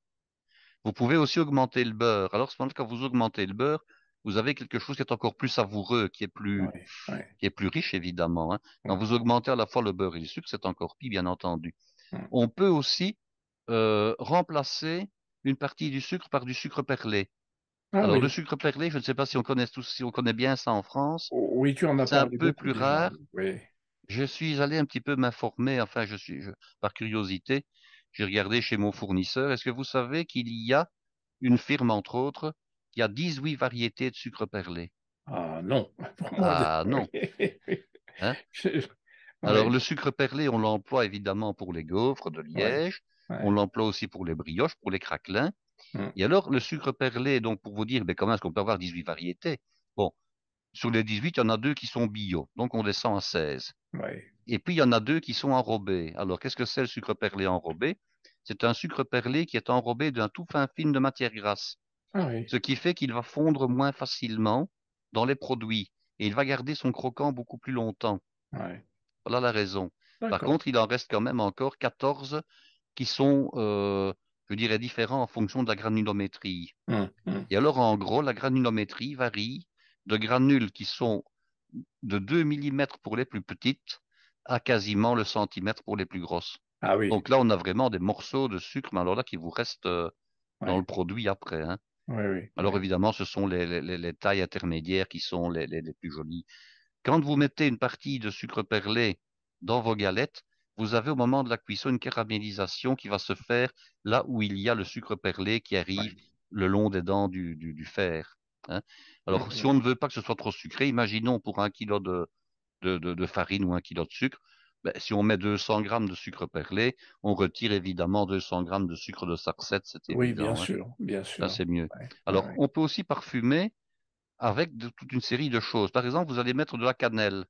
Vous pouvez aussi augmenter le beurre. Alors, cependant, quand vous augmentez le beurre, vous avez quelque chose qui est encore plus savoureux, qui est plus, Qui est plus riche, évidemment. Hein. Quand vous augmentez à la fois le beurre et le sucre, c'est encore pire, bien entendu. On peut aussi euh, remplacer une partie du sucre par du sucre perlé. Ah Alors, le sucre perlé, je ne sais pas si on connaît tous, si on connaît bien ça en France. Oh, oui, tu en as C'est un peu plus rare. Oui je suis allé un petit peu m'informer, enfin, je suis, par curiosité, j'ai regardé chez mon fournisseur. Est-ce que vous savez qu'il y a une firme, entre autres, qui a 18 variétés de sucre perlé Ah non Ah non hein? Alors le sucre perlé, on l'emploie évidemment pour les gaufres de Liège, on l'emploie aussi pour les brioches, pour les craquelins. Hum. Et alors le sucre perlé, donc pour vous dire, mais comment est-ce qu'on peut avoir 18 variétés Bon, sur les 18, il y en a deux qui sont bio, donc on descend à 16. Et puis, il y en a deux qui sont enrobés. Alors, qu'est-ce que c'est le sucre perlé enrobé C'est un sucre perlé qui est enrobé d'un tout fin film de matière grasse. Ah Ce qui fait qu'il va fondre moins facilement dans les produits et il va garder son croquant beaucoup plus longtemps. Voilà la raison. Par contre, il en reste quand même encore 14 qui sont, euh, je dirais, différents en fonction de la granulométrie. Hum, hum. Et alors, en gros, la granulométrie varie de granules qui sont de 2 mm pour les plus petites à quasiment le centimètre pour les plus grosses. Ah Donc là, on a vraiment des morceaux de sucre, mais alors là, qui vous restent euh, dans le produit après. Hein. alors évidemment, ce sont les, tailles intermédiaires qui sont les, les, plus jolies. Quand vous mettez une partie de sucre perlé dans vos galettes, vous avez au moment de la cuisson une caramélisation qui va se faire là où il y a le sucre perlé qui arrive le long des dents du, du fer. Hein. Alors, si on ne veut pas que ce soit trop sucré, imaginons pour un kilo de, farine ou un kilo de sucre, ben, si on met 200 grammes de sucre perlé, on retire évidemment 200 grammes de sucre de sarcette, c'est évident. Oui, bien hein. sûr, bien sûr. Ça c'est mieux. Alors, on peut aussi parfumer avec toute une série de choses. Par exemple, vous allez mettre de la cannelle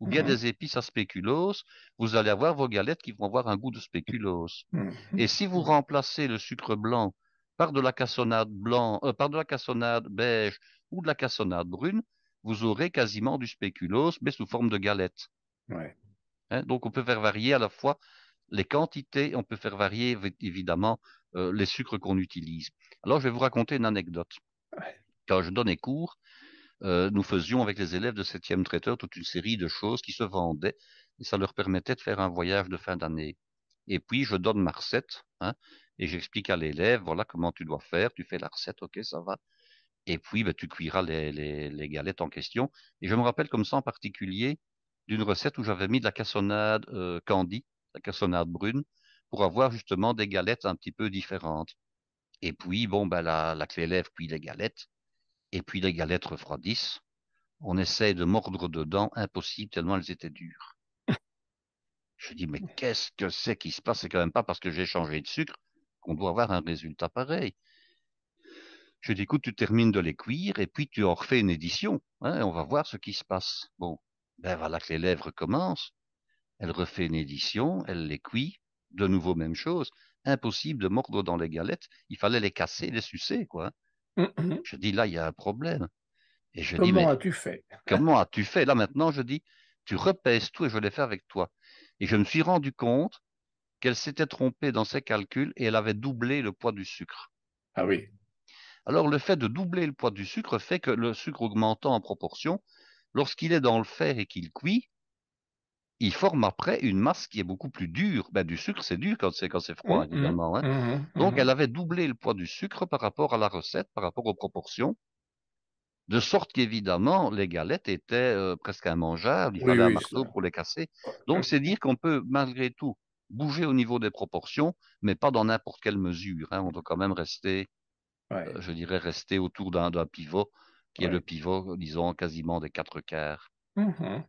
ou bien mhm. des épices à spéculoos vous allez avoir vos galettes qui vont avoir un goût de spéculoos mhm. Et si vous remplacez le sucre blanc par de la cassonade blanc, euh, par de la cassonade beige ou de la cassonade brune, vous aurez quasiment du spéculoos, mais sous forme de galette. Hein, donc on peut faire varier à la fois les quantités, on peut faire varier évidemment euh, les sucres qu'on utilise. Alors je vais vous raconter une anecdote. Quand je donnais cours, euh, nous faisions avec les élèves de septième traiteur toute une série de choses qui se vendaient et ça leur permettait de faire un voyage de fin d'année et puis je donne ma recette, hein, et j'explique à l'élève, voilà comment tu dois faire, tu fais la recette, ok, ça va. Et puis, ben, tu cuiras les, les, les, galettes en question. Et je me rappelle comme ça en particulier d'une recette où j'avais mis de la cassonade euh, candy, la cassonade brune, pour avoir justement des galettes un petit peu différentes. Et puis, bon, ben, la, clé lève cuit les galettes, et puis les galettes refroidissent. On essaye de mordre dedans, impossible tellement elles étaient dures. Je dis, mais qu'est-ce que c'est qui se passe C'est quand même pas parce que j'ai changé de sucre qu'on doit avoir un résultat pareil. Je dis, écoute, tu termines de les cuire et puis tu en refais une édition. Hein, on va voir ce qui se passe. Bon, ben voilà que les lèvres commencent. Elle refait une édition, elle les cuit. De nouveau, même chose. Impossible de mordre dans les galettes. Il fallait les casser, les sucer, quoi. je dis, là, il y a un problème. Et je comment as-tu fait Comment as-tu fait Là, maintenant, je dis, tu repèses tout et je l'ai fait avec toi. Et je me suis rendu compte qu'elle s'était trompée dans ses calculs et elle avait doublé le poids du sucre. Ah oui. Alors le fait de doubler le poids du sucre fait que le sucre augmentant en proportion, lorsqu'il est dans le fer et qu'il cuit, il forme après une masse qui est beaucoup plus dure. Ben, du sucre, c'est dur quand c'est quand c'est froid, mmh, mmh. évidemment. Hein. Mmh, Donc, elle avait doublé le poids du sucre par rapport à la recette, par rapport aux proportions. De sorte qu'évidemment, les galettes étaient euh, presque un il fallait un marteau pour les casser. Donc c'est dire qu'on peut malgré tout bouger au niveau des proportions, mais pas dans n'importe quelle mesure. Hein. On doit quand même rester, euh, je dirais, rester autour d'un pivot, qui est le pivot, disons, quasiment des quatre quarts. Mmh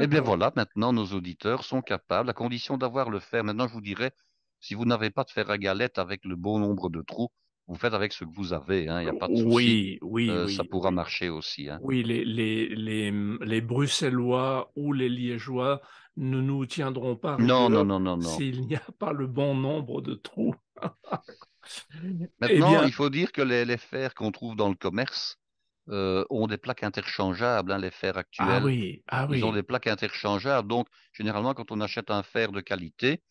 eh bien voilà, maintenant nos auditeurs sont capables, à condition d'avoir le fer. Maintenant, je vous dirais, si vous n'avez pas de fer à galette avec le bon nombre de trous, vous faites avec ce que vous avez, hein, il n'y a pas de souci. Oui, oui, euh, Ça pourra marcher aussi. Hein. Oui, les, les, les, Bruxellois ou les Liégeois ne nous tiendront pas non, non, non, non, s'il n'y a pas le bon nombre de trous. Eh Maintenant, il faut dire que les, les fers qu'on trouve dans le commerce euh, ont des plaques interchangeables, hein, les fers ah actuels. oui, ah oui. Ils ont des plaques interchangeables. Donc, généralement, quand on achète un fer de qualité,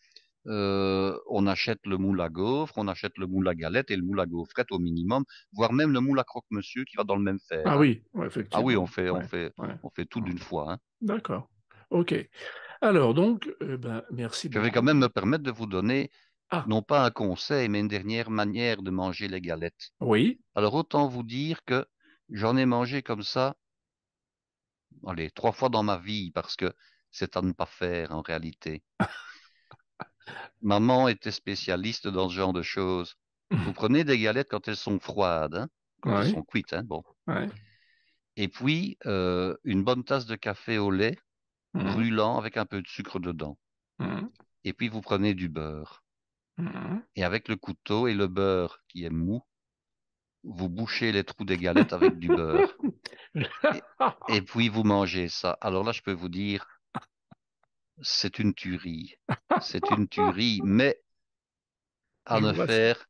euh, on achète le moule à gaufre, on achète le moule à galette et le moule à gaufrette au minimum, voire même le moule à croque-monsieur qui va dans le même fer. Ah oui, ah effectivement. oui, on fait, on fait, on fait tout d'une fois. Hein. D'accord. Ok. Alors donc, euh, ben, merci. Je vais quand même me permettre de vous donner ah. non pas un conseil, mais une dernière manière de manger les galettes. Oui. Alors autant vous dire que j'en ai mangé comme ça, allez, trois fois dans ma vie parce que c'est à ne pas faire en réalité. Maman était spécialiste dans ce genre de choses. Mmh. Vous prenez des galettes quand elles sont froides, hein, quand elles sont cuites. Hein, bon. Et puis, euh, une bonne tasse de café au lait, mmh. brûlant, avec un peu de sucre dedans. Mmh. Et puis, vous prenez du beurre. Et avec le couteau et le beurre qui est mou, vous bouchez les trous des galettes avec du beurre. et, puis, vous mangez ça. Alors là, je peux vous dire, c'est une tuerie. C'est une tuerie, mais à ne faire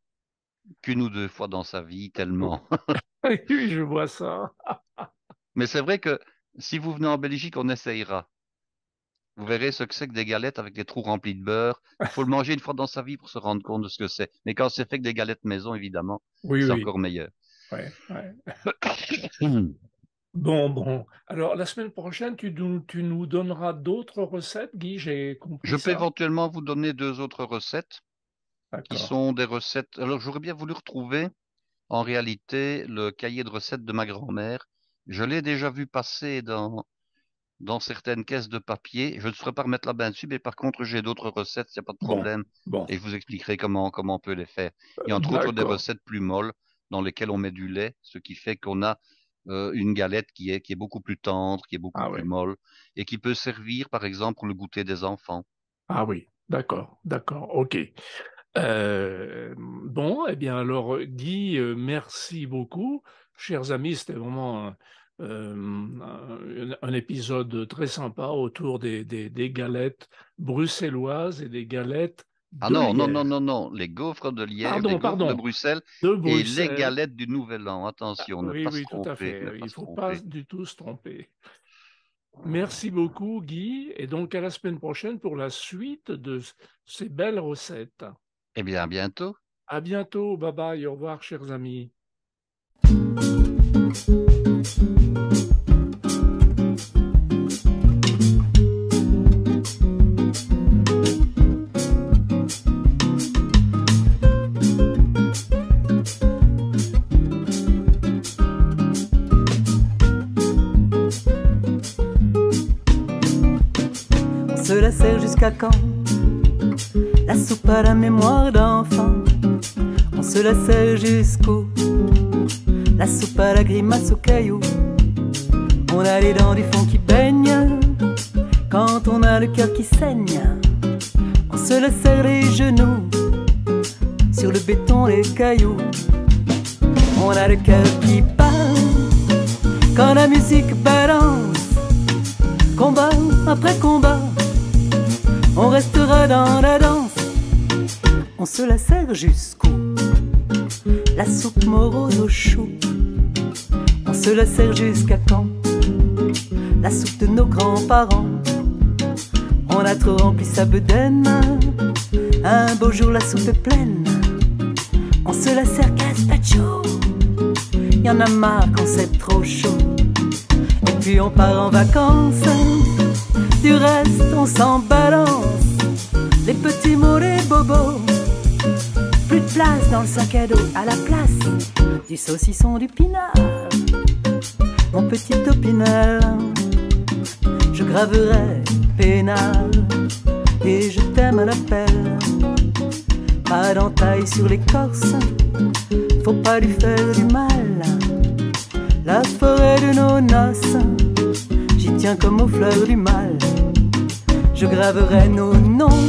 qu'une ou deux fois dans sa vie, tellement. oui, je vois ça. mais c'est vrai que si vous venez en Belgique, on essayera. Vous verrez ce que c'est que des galettes avec des trous remplis de beurre. Il faut le manger une fois dans sa vie pour se rendre compte de ce que c'est. Mais quand c'est fait que des galettes maison, évidemment, c'est encore meilleur. Hum. Bon, bon. Alors, la semaine prochaine, tu, nous, donneras d'autres recettes, Guy, j'ai compris. Je peux éventuellement vous donner deux autres recettes qui sont des recettes. Alors, j'aurais bien voulu retrouver en réalité le cahier de recettes de ma grand-mère. Je l'ai déjà vu passer dans, dans certaines caisses de papier. Je ne saurais pas remettre la bas dessus, mais par contre, j'ai d'autres recettes, il n'y a pas de problème. Et je vous expliquerai comment, comment on peut les faire. Il y a euh, entre autres des recettes plus molles dans lesquelles on met du lait, ce qui fait qu'on a euh, une galette qui est, qui est beaucoup plus tendre, qui est beaucoup ah plus molle, et qui peut servir, par exemple, pour le goûter des enfants. Ah oui, d'accord, d'accord, ok. Euh, bon, eh bien alors, Guy, euh, merci beaucoup. Chers amis, c'était vraiment un, épisode très sympa autour des, galettes bruxelloises et des galettes ah non, non, non, non, non, les gaufres de Liège, de, Bruxelles et les galettes du Nouvel An. Attention, ah, ne pas se tromper. Tout à fait. Il ne faut pas du tout se tromper. Merci beaucoup, Guy, et donc à la semaine prochaine pour la suite de ces belles recettes. Eh bien, à bientôt. À bientôt, bye bye, au revoir, chers amis. La soupe à la mémoire d'enfant, on se laissait jusqu'au. La soupe à la grimace au caillou, on a les dents du fond qui baignent. Quand on a le cœur qui saigne, on se laissait les genoux sur le béton, les cailloux. On a le cœur qui parle quand la musique balance, combat après combat. On restera dans la danse, on se la sert jusqu'au La soupe morose au chou, on se la sert jusqu'à quand La soupe de nos grands-parents, on a trop rempli sa bedaine. Un beau jour la soupe est pleine, on se la sert Il Y en a marre quand c'est trop chaud, et puis on part en vacances du reste, on s'en balance. Les petits mots, les bobos. Plus de place dans le sac à dos, à la place du saucisson, du pinard. Mon petit opinel, je graverai pénal et je t'aime à la pelle Pas d'entaille sur l'écorce, faut pas lui faire du mal. La forêt de nos noces, j'y tiens comme aux fleurs du mal je graverai nos noms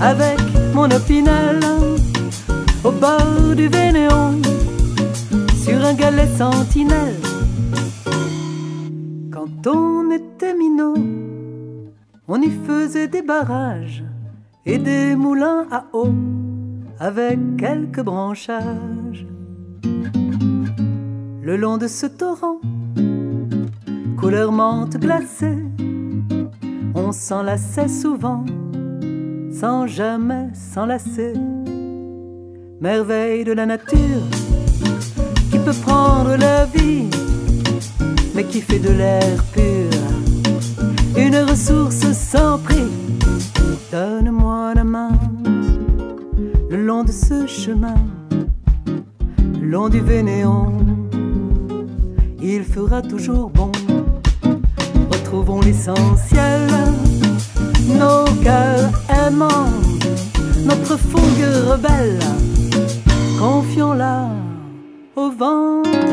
avec mon opinel au bord du Vénéon sur un galet sentinelle. Quand on était minot, on y faisait des barrages et des moulins à eau avec quelques branchages. Le long de ce torrent, couleur menthe glacée, on s'enlaçait souvent, sans jamais s'enlacer. Merveille de la nature, qui peut prendre la vie, mais qui fait de l'air pur une ressource sans prix. Donne-moi la main, le long de ce chemin, le long du Vénéon, il fera toujours bon. Sauvons l'essentiel. Nos cœurs aimants, notre fougue rebelle, confions-la au vent.